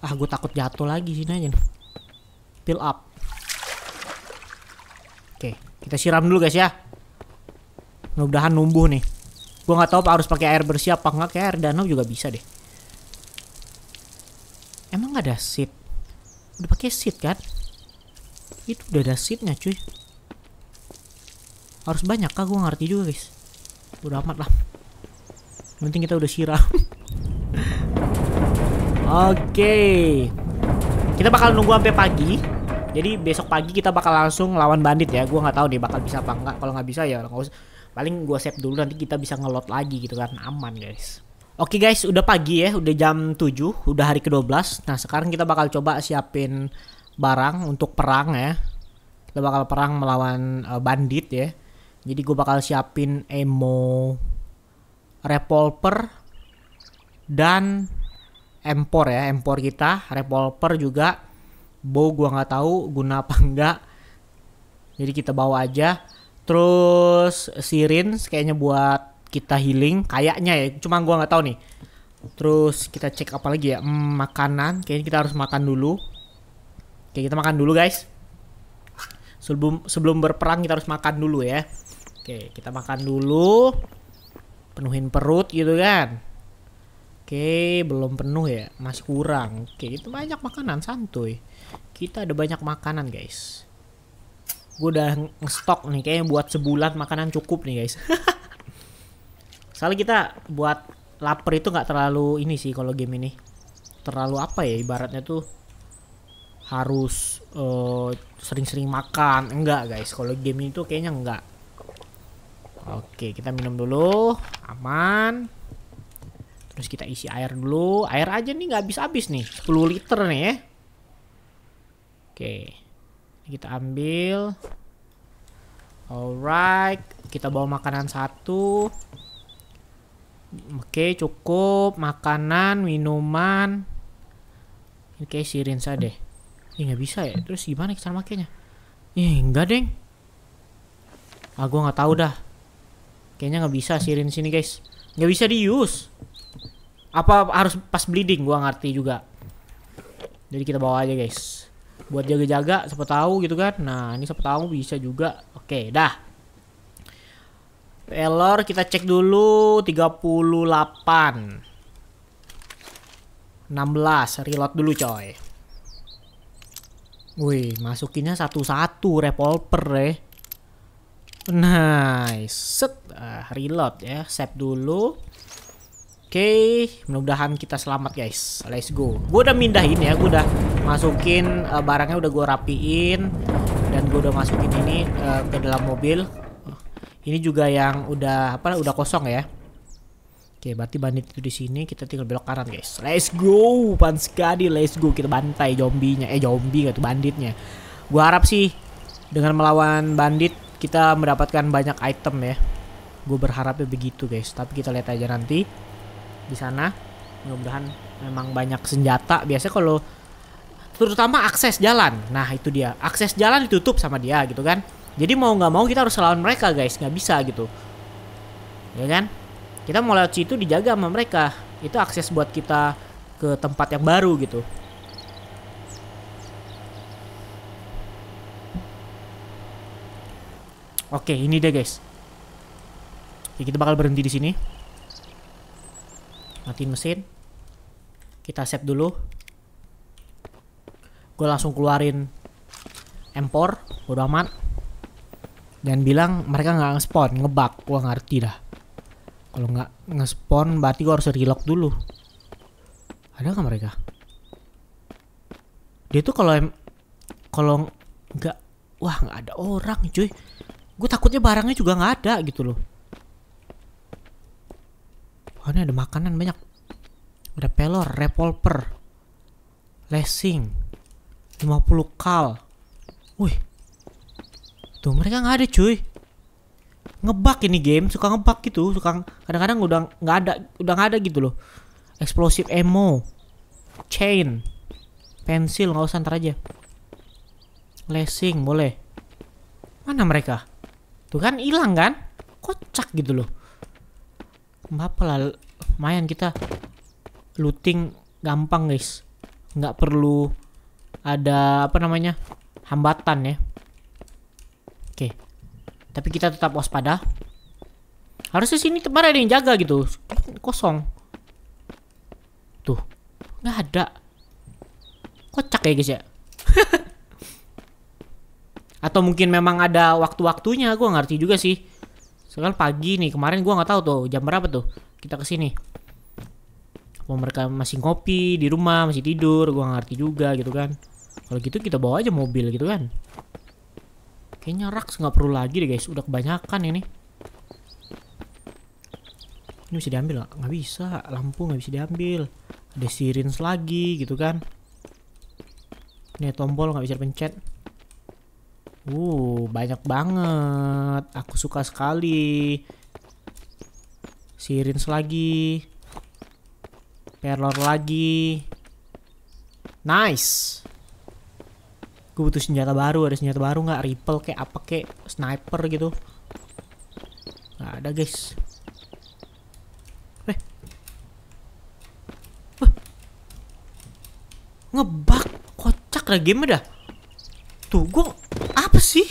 Ah, gue takut jatuh lagi sini aja nih. Fill up. Oke, kita siram dulu guys ya. Mudah-mudahan numbuh nih. Gue gak tau harus pakai air bersih apa enggak. kayak air danau juga bisa deh. Emang gak ada seat? Udah pakai seat kan? Itu udah ada seatnya cuy. Harus banyak kah? Gue ngerti juga guys udah amat lah penting kita udah siram [laughs] oke okay. kita bakal nunggu sampai pagi jadi besok pagi kita bakal langsung lawan bandit ya gue nggak tahu nih bakal bisa apa enggak kalau nggak bisa ya nggak usah paling gue save dulu nanti kita bisa ngelot lagi gitu kan aman guys oke okay guys udah pagi ya udah jam 7 udah hari ke-12 nah sekarang kita bakal coba siapin barang untuk perang ya kita bakal perang melawan uh, bandit ya jadi gue bakal siapin emo revolver dan empor ya, empor kita, revolver juga. Bow gua nggak tahu guna apa enggak. [laughs] Jadi kita bawa aja. Terus sirin kayaknya buat kita healing kayaknya ya. Cuma gua nggak tahu nih. Terus kita cek apa lagi ya? Hmm, makanan. Kayaknya kita harus makan dulu. Oke, kita makan dulu, guys. Sebelum sebelum berperang kita harus makan dulu ya. Oke, kita makan dulu. Penuhin perut gitu kan. Oke, belum penuh ya. Masih kurang. Oke, itu banyak makanan santuy. Kita ada banyak makanan, guys. Gue udah ngestok nih kayaknya buat sebulan makanan cukup nih, guys. [laughs] Soalnya kita buat lapar itu nggak terlalu ini sih kalau game ini. Terlalu apa ya ibaratnya tuh harus eh, sering-sering uh, makan enggak guys kalau game itu kayaknya enggak Oke, kita minum dulu. Aman. Terus kita isi air dulu. Air aja nih nggak habis-habis nih. 10 liter nih ya. Oke. Kita ambil. Alright. Kita bawa makanan satu. Oke, cukup. Makanan, minuman. Oke, sirin saja. deh. Ih, nggak bisa ya. Terus gimana cara makainya? Ih, enggak, deng. Ah, gue nggak tahu dah. Kayaknya nggak bisa sirin sini guys. Nggak bisa di use. Apa harus pas bleeding? Gua ngerti juga. Jadi kita bawa aja guys. Buat jaga-jaga, siapa tahu gitu kan. Nah ini siapa tahu bisa juga. Oke, dah. Pelor kita cek dulu 38 16 reload dulu coy Wih masukinnya satu-satu revolver ya Nice. Set. Uh, reload ya. Save dulu. Oke. Okay. Mudah-mudahan kita selamat guys. Let's go. Gue udah mindahin ya. Gue udah masukin uh, barangnya udah gue rapiin. Dan gue udah masukin ini uh, ke dalam mobil. Ini juga yang udah apa udah kosong ya. Oke, okay, berarti bandit itu di sini. Kita tinggal belok kanan, guys. Let's go, Panskadi, let's go. Kita bantai zombinya. Eh, zombie gak tuh banditnya. Gue harap sih dengan melawan bandit kita mendapatkan banyak item ya gue berharapnya begitu guys tapi kita lihat aja nanti di sana mudah-mudahan memang banyak senjata biasanya kalau terutama akses jalan nah itu dia akses jalan ditutup sama dia gitu kan jadi mau nggak mau kita harus lawan mereka guys nggak bisa gitu ya kan kita mau lewat situ dijaga sama mereka itu akses buat kita ke tempat yang baru gitu Oke, ini deh guys. Oke, kita bakal berhenti di sini. Matiin mesin. Kita save dulu. Gue langsung keluarin empor, bodo amat. Dan bilang mereka nggak nge-spawn, ngebug. Gue ngerti dah. Kalau nggak nge-spawn berarti gue harus reload dulu. Ada nggak mereka? Dia tuh kalau kalau nggak wah nggak ada orang cuy gue takutnya barangnya juga nggak ada gitu loh oh ini ada makanan banyak ada pelor revolver lima 50 kal wih tuh mereka nggak ada cuy ngebak ini game suka ngebak gitu suka kadang-kadang udah nggak ada udah nggak ada gitu loh Explosive ammo, chain pensil nggak usah ntar aja Lesing boleh mana mereka Tuh kan hilang kan? Kocak gitu loh. Apa lah lumayan kita looting gampang guys. Nggak perlu ada apa namanya? hambatan ya. Oke. Tapi kita tetap waspada. Harusnya sini tempat ada yang jaga gitu. Kosong. Tuh. Nggak ada. Kocak ya guys ya. [laughs] atau mungkin memang ada waktu-waktunya gue ngerti juga sih sekarang pagi nih kemarin gue nggak tahu tuh jam berapa tuh kita kesini apa mereka masih ngopi di rumah masih tidur gue ngerti juga gitu kan kalau gitu kita bawa aja mobil gitu kan kayaknya raks nggak perlu lagi deh guys udah kebanyakan ini ini bisa diambil nggak nggak bisa lampu nggak bisa diambil ada sirens lagi gitu kan ini tombol nggak bisa pencet Uh, banyak banget. Aku suka sekali. Sirins lagi. Perlor lagi. Nice. Gue butuh senjata baru. Ada senjata baru nggak? Ripple kayak apa kayak sniper gitu. Nggak ada guys. Eh. Eh. Ngebak. Kocak lah game dah. Tuh gue apa sih?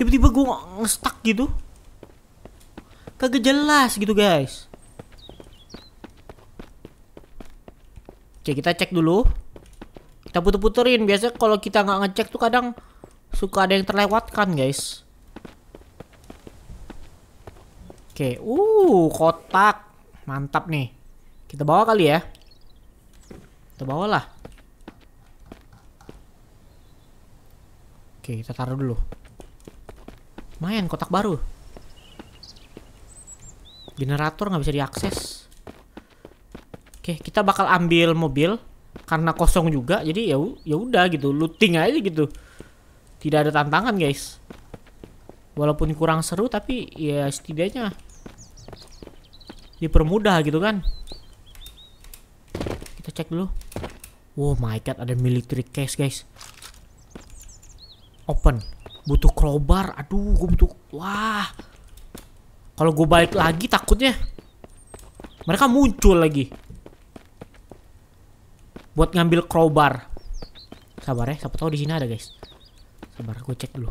Tiba-tiba gue stuck gitu. Kagak jelas gitu guys. Oke kita cek dulu. Kita puter-puterin. Biasanya kalau kita nggak ngecek tuh kadang suka ada yang terlewatkan guys. Oke, uh kotak, mantap nih. Kita bawa kali ya. Kita bawa lah. Oke, kita taruh dulu. Main kotak baru. Generator nggak bisa diakses. Oke, kita bakal ambil mobil karena kosong juga. Jadi ya ya udah gitu, looting aja gitu. Tidak ada tantangan, guys. Walaupun kurang seru tapi ya setidaknya dipermudah gitu kan. Kita cek dulu. Oh my god, ada military case, guys open butuh crowbar aduh gue butuh wah kalau gue balik lagi takutnya mereka muncul lagi buat ngambil crowbar sabar ya siapa tahu di sini ada guys sabar gue cek dulu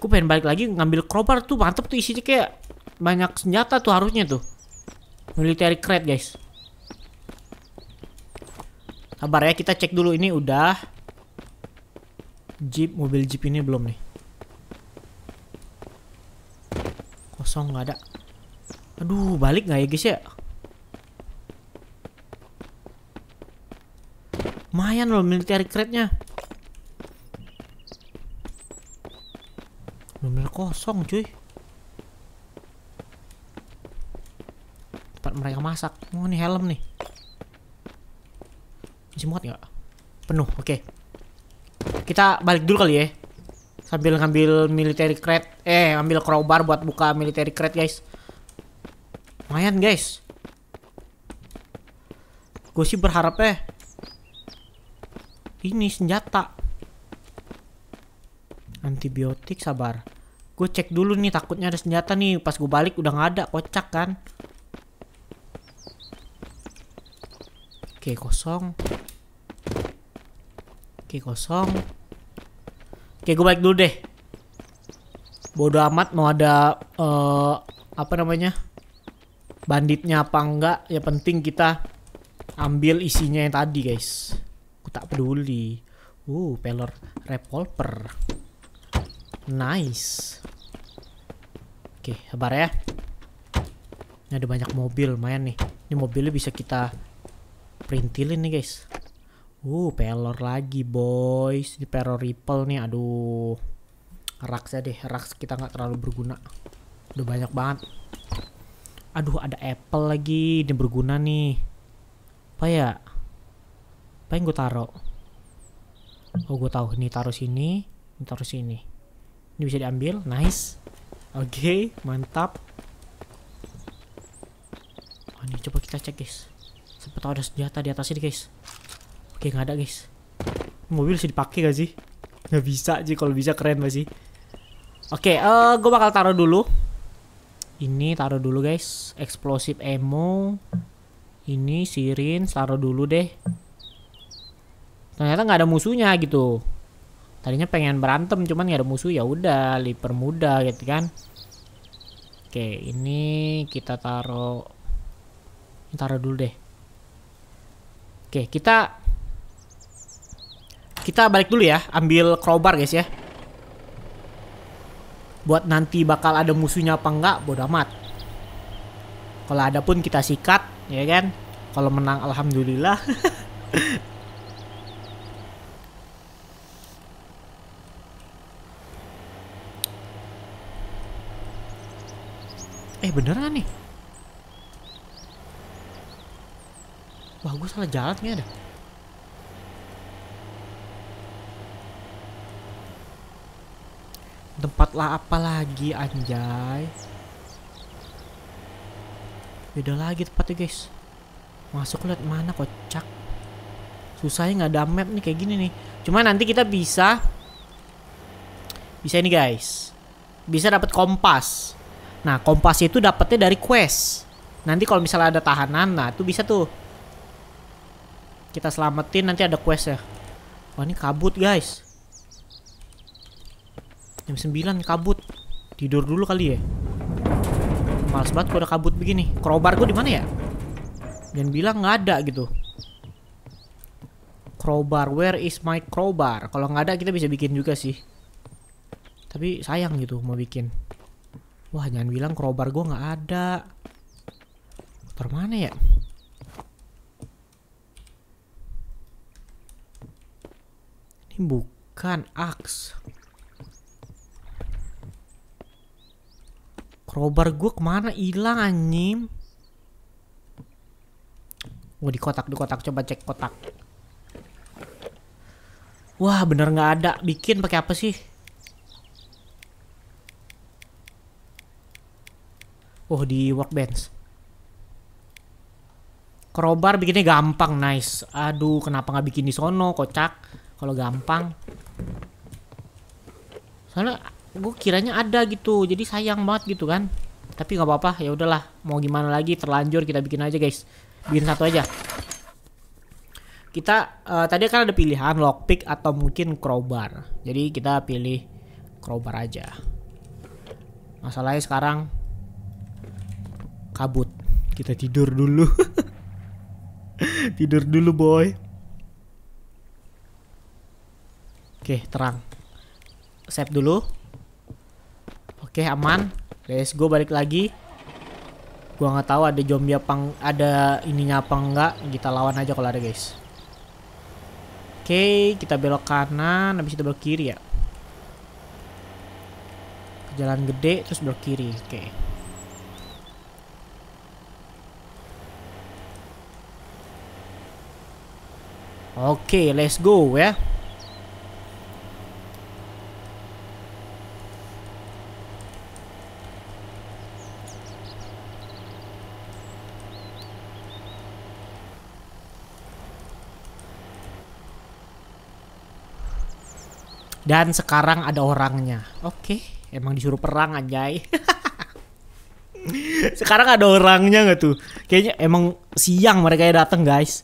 gue pengen balik lagi ngambil crowbar tuh mantep tuh isinya kayak banyak senjata tuh harusnya tuh military crate guys sabar ya kita cek dulu ini udah Jeep, mobil Jeep ini belum nih. Kosong nggak ada. Aduh, balik nggak ya guys ya? Lumayan loh military crate-nya. Bener-bener kosong cuy. Tempat mereka masak. Oh, ini helm nih. Masih muat nggak? Penuh, oke. Okay kita balik dulu kali ya sambil ngambil military crate eh ambil crowbar buat buka military crate guys lumayan guys gue sih berharap eh ini senjata antibiotik sabar gue cek dulu nih takutnya ada senjata nih pas gue balik udah nggak ada kocak kan oke kosong oke kosong Oke, gue balik dulu deh. Bodoh amat mau ada uh, apa namanya? Banditnya apa enggak, ya penting kita ambil isinya yang tadi, guys. Gue tak peduli. Uh, pelor revolver. Nice. Oke, sabar ya. Ini ada banyak mobil, main nih. Ini mobilnya bisa kita perintilin nih, guys. Uh, pelor lagi boys. Di pelor ripple nih, aduh. Raksnya deh, Rak kita nggak terlalu berguna. Udah banyak banget. Aduh, ada apple lagi. Ini berguna nih. Apa ya? Apa yang gue taro. Oh, gue tahu. Ini taruh sini. Ini taruh sini. Ini bisa diambil. Nice. Oke, okay, mantap. Oh, ini coba kita cek, guys. Siapa ada senjata di atas ini, guys. Oke, nggak ada, guys. Mobil sih dipakai gak sih? gak bisa sih, kalau bisa keren gak sih? Oke, uh, eh, gue bakal taruh dulu. Ini taruh dulu, guys. Explosive ammo. Ini sirin, taruh dulu deh. Ternyata nggak ada musuhnya gitu. Tadinya pengen berantem, cuman nggak ada musuh. Ya udah, permuda gitu kan. Oke, ini kita taruh ini taruh dulu deh. Oke, kita kita balik dulu ya, ambil crowbar guys ya. Buat nanti bakal ada musuhnya apa enggak, bodo amat. Kalau ada pun kita sikat, ya kan? Kalau menang alhamdulillah. [laughs] eh beneran nih. Wah, gue salah jalan nih ada. tempat lah apa lagi anjay beda lagi tempatnya guys masuk lihat mana kocak susahnya nggak ada map nih kayak gini nih cuma nanti kita bisa bisa ini guys bisa dapat kompas nah kompas itu dapatnya dari quest nanti kalau misalnya ada tahanan nah itu bisa tuh kita selamatin nanti ada quest ya oh ini kabut guys Jam 9 kabut. Tidur dulu kali ya. Males banget kuda udah kabut begini. Crowbar gue mana ya? Dan bilang nggak ada gitu. Crowbar, where is my crowbar? Kalau nggak ada kita bisa bikin juga sih. Tapi sayang gitu mau bikin. Wah, jangan bilang crowbar gue nggak ada. Motor mana ya? Ini bukan axe. Crowbar gue kemana hilang anjing. Gue di kotak di kotak coba cek kotak. Wah bener nggak ada bikin pakai apa sih? Oh di workbench. Crowbar bikinnya gampang, nice. Aduh, kenapa nggak bikin di sono, kocak? Kalau gampang. Soalnya gue kiranya ada gitu jadi sayang banget gitu kan tapi nggak apa-apa ya udahlah mau gimana lagi terlanjur kita bikin aja guys bikin satu aja kita uh, tadi kan ada pilihan lockpick atau mungkin crowbar jadi kita pilih crowbar aja masalahnya sekarang kabut kita tidur dulu [laughs] tidur dulu boy oke terang save dulu Oke, aman. Let's go balik lagi. Gua nggak tahu ada zombie apa ada ininya apa enggak. Kita lawan aja kalau ada, guys. Oke, kita belok kanan, habis itu belok kiri ya. Ke jalan gede terus belok kiri. Oke. Oke, let's go ya. Dan sekarang ada orangnya. Oke, emang disuruh perang anjay. [laughs] sekarang ada orangnya nggak tuh? Kayaknya emang siang mereka datang guys.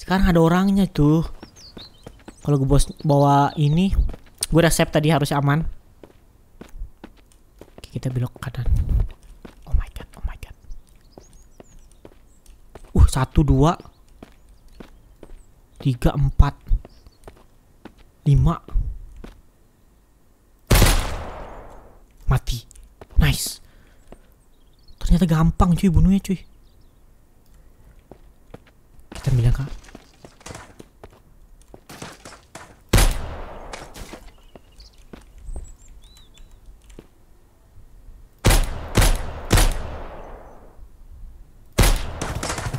Sekarang ada orangnya tuh. Kalau gue bawa ini, gue udah save tadi harus aman. Oke, kita belok ke kanan. Oh my god, oh my god. Uh, satu dua tiga empat lima mati. Nice. Ternyata gampang cuy bunuhnya cuy. Kita bilang kak.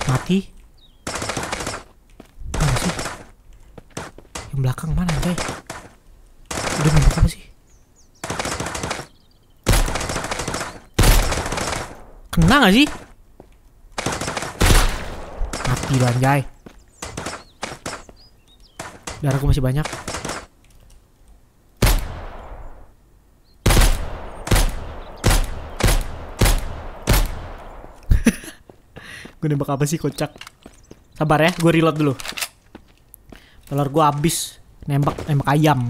Mati. Mana sih? Yang belakang mana, deh? Udah nembak apa sih? Kena gak sih? Mati lu anjay Darahku masih banyak [laughs] Gue nembak apa sih kocak Sabar ya, gue reload dulu Telur gue habis Nembak, nembak ayam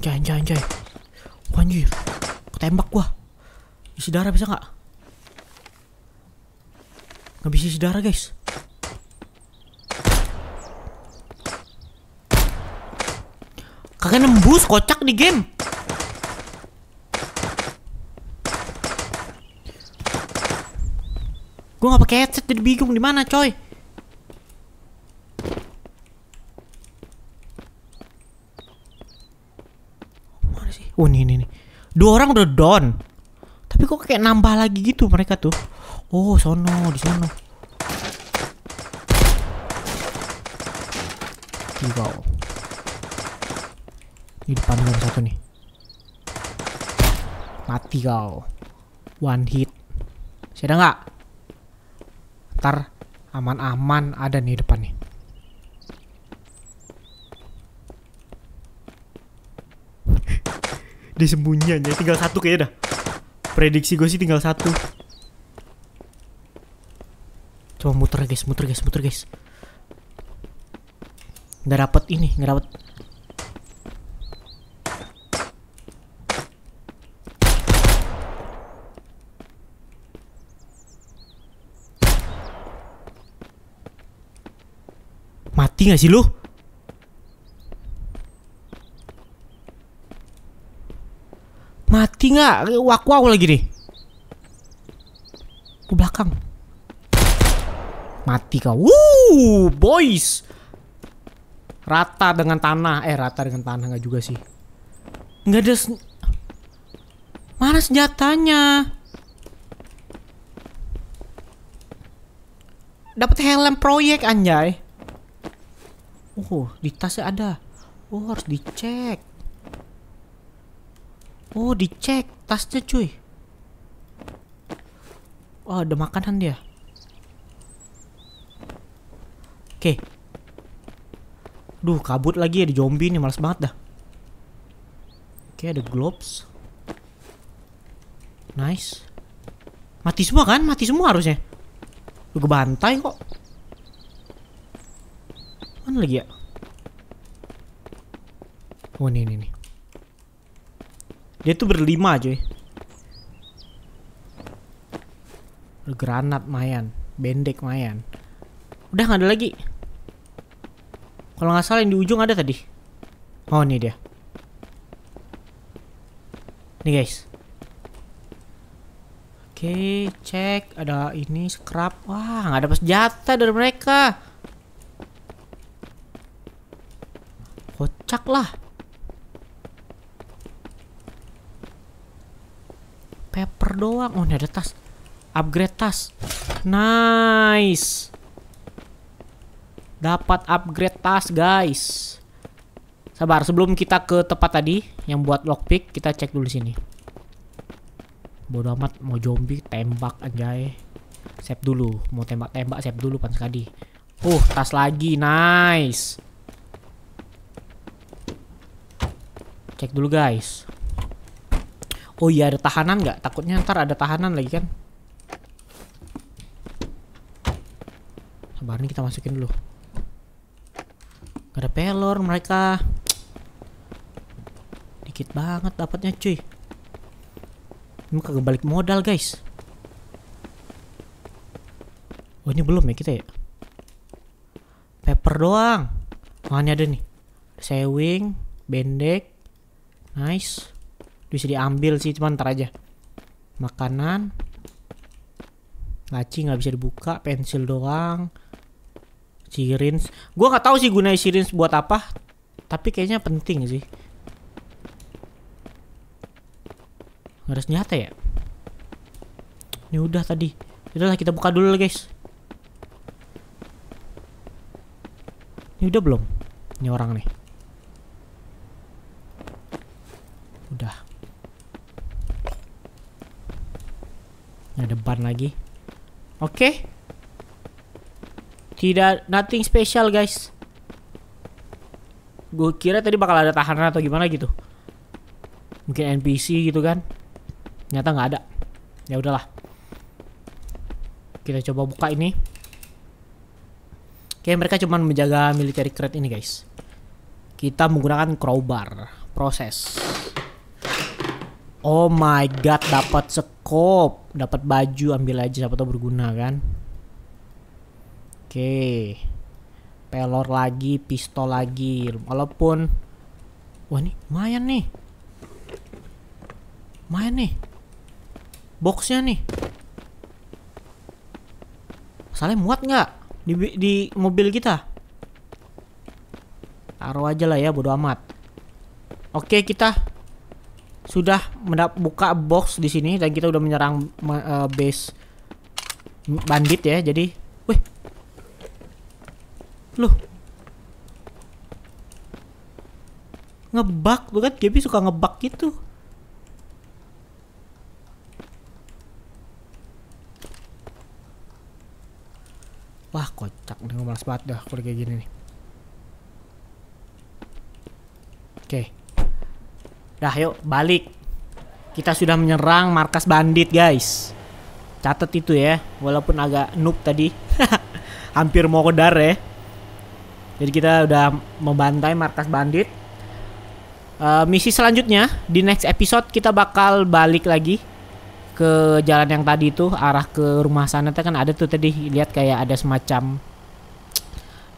Anjay, anjay, anjay. Anjir. Ketembak gua. Isi darah bisa nggak? Nggak bisa isi darah, guys. Kagak nembus, kocak di game. Gua nggak pakai headset jadi bingung di mana, coy. oh ini nih ini. dua orang udah down tapi kok kayak nambah lagi gitu mereka tuh oh sono di sono wow di depan gue satu nih mati kau one hit Ada nggak ntar aman-aman ada nih depan nih Dia sembunyi aja. Ya, tinggal satu kayaknya dah. Prediksi gue sih tinggal satu. Coba muter guys, muter guys, muter guys. Nggak dapet ini, nggak dapet. Mati nggak sih lu? singa wak wow lagi nih ke belakang mati kau Woo, boys rata dengan tanah eh rata dengan tanah nggak juga sih nggak ada sen mana senjatanya dapat helm proyek anjay oh di tasnya ada oh harus dicek Oh dicek tasnya cuy Oh ada makanan dia Oke okay. Duh kabut lagi ya di zombie ini, males banget dah Oke okay, ada globes Nice Mati semua kan? Mati semua harusnya Duh bantai kok Mana lagi ya? Oh ini ini nih dia tuh berlima cuy. Granat mayan, bendek mayan. Udah nggak ada lagi. Kalau nggak salah yang di ujung ada tadi. Oh ini dia. Nih guys. Oke, cek ada ini scrap. Wah, nggak ada pas jatah dari mereka. Kocak lah. paper doang. Oh, ini ada tas. Upgrade tas. Nice. Dapat upgrade tas, guys. Sabar, sebelum kita ke tempat tadi yang buat lockpick, kita cek dulu sini. Bodoh amat mau zombie tembak anjay. Save dulu, mau tembak-tembak save dulu sekali. Uh, tas lagi. Nice. Cek dulu, guys. Oh iya ada tahanan nggak? Takutnya ntar ada tahanan lagi kan? Sabar nih kita masukin dulu. Gak ada pelor mereka. Dikit banget dapatnya cuy. Ini kagak balik modal guys. Oh ini belum ya kita ya? Paper doang. Mana ada nih? Sewing, bendek, nice bisa diambil sih cuman ntar aja makanan laci nggak bisa dibuka pensil doang sirins gue nggak tahu sih gunanya sirins buat apa tapi kayaknya penting sih nggak nyata ya ini udah tadi udahlah kita buka dulu guys ini udah belum ini orang nih Oke. Okay. Tidak nothing special, guys. Gue kira tadi bakal ada tahanan atau gimana gitu. Mungkin NPC gitu kan. Ternyata nggak ada. Ya udahlah. Kita coba buka ini. Oke, mereka cuma menjaga military crate ini, guys. Kita menggunakan crowbar. Proses. Oh my god, dapat sekop, dapat baju ambil aja siapa tahu berguna kan. Oke. Okay. Pelor lagi, pistol lagi. Walaupun wah nih, lumayan nih. Lumayan nih. Boxnya nih. Masalahnya muat nggak di, di mobil kita? Taruh aja lah ya, bodo amat. Oke, okay, kita sudah mendap buka box di sini dan kita udah menyerang uh, base bandit ya. Jadi, wih. Loh. Ngebak, tuh kan Gaby suka ngebak gitu. Wah, kocak nih malas banget dah kalau kayak gini nih. Oke. Okay. Dah yuk balik. Kita sudah menyerang markas bandit guys. Catat itu ya, walaupun agak noob tadi. [laughs] Hampir mau kedar ya. Jadi kita udah membantai markas bandit. Uh, misi selanjutnya di next episode kita bakal balik lagi ke jalan yang tadi itu arah ke rumah sana kan ada tuh tadi lihat kayak ada semacam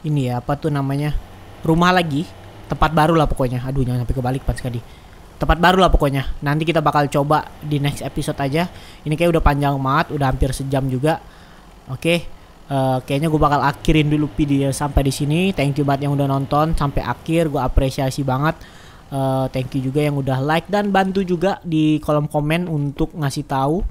ini ya apa tuh namanya rumah lagi tempat baru lah pokoknya aduh jangan sampai kebalik pas tadi tempat baru lah pokoknya. Nanti kita bakal coba di next episode aja. Ini kayak udah panjang banget, udah hampir sejam juga. Oke. Okay. Uh, eh, kayaknya gue bakal akhirin dulu video sampai di sini. Thank you banget yang udah nonton sampai akhir. Gue apresiasi banget. Uh, thank you juga yang udah like dan bantu juga di kolom komen untuk ngasih tahu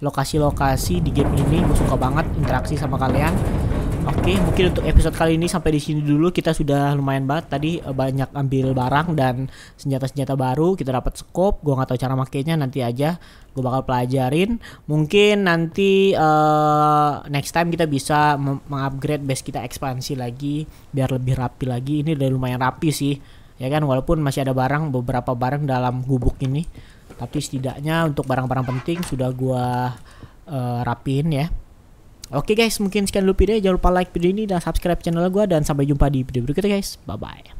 lokasi-lokasi di game ini. Gue suka banget interaksi sama kalian. Oke, okay, mungkin untuk episode kali ini sampai di sini dulu. Kita sudah lumayan banget tadi eh, banyak ambil barang dan senjata-senjata baru. Kita dapat scope, gua nggak tahu cara makainya nanti aja gua bakal pelajarin. Mungkin nanti uh, next time kita bisa mengupgrade base kita ekspansi lagi biar lebih rapi lagi. Ini udah lumayan rapi sih. Ya kan walaupun masih ada barang beberapa barang dalam gubuk ini, tapi setidaknya untuk barang-barang penting sudah gua uh, rapin ya. Oke guys, mungkin sekian dulu video. Jangan lupa like video ini dan subscribe channel gue. Dan sampai jumpa di video berikutnya guys. Bye-bye.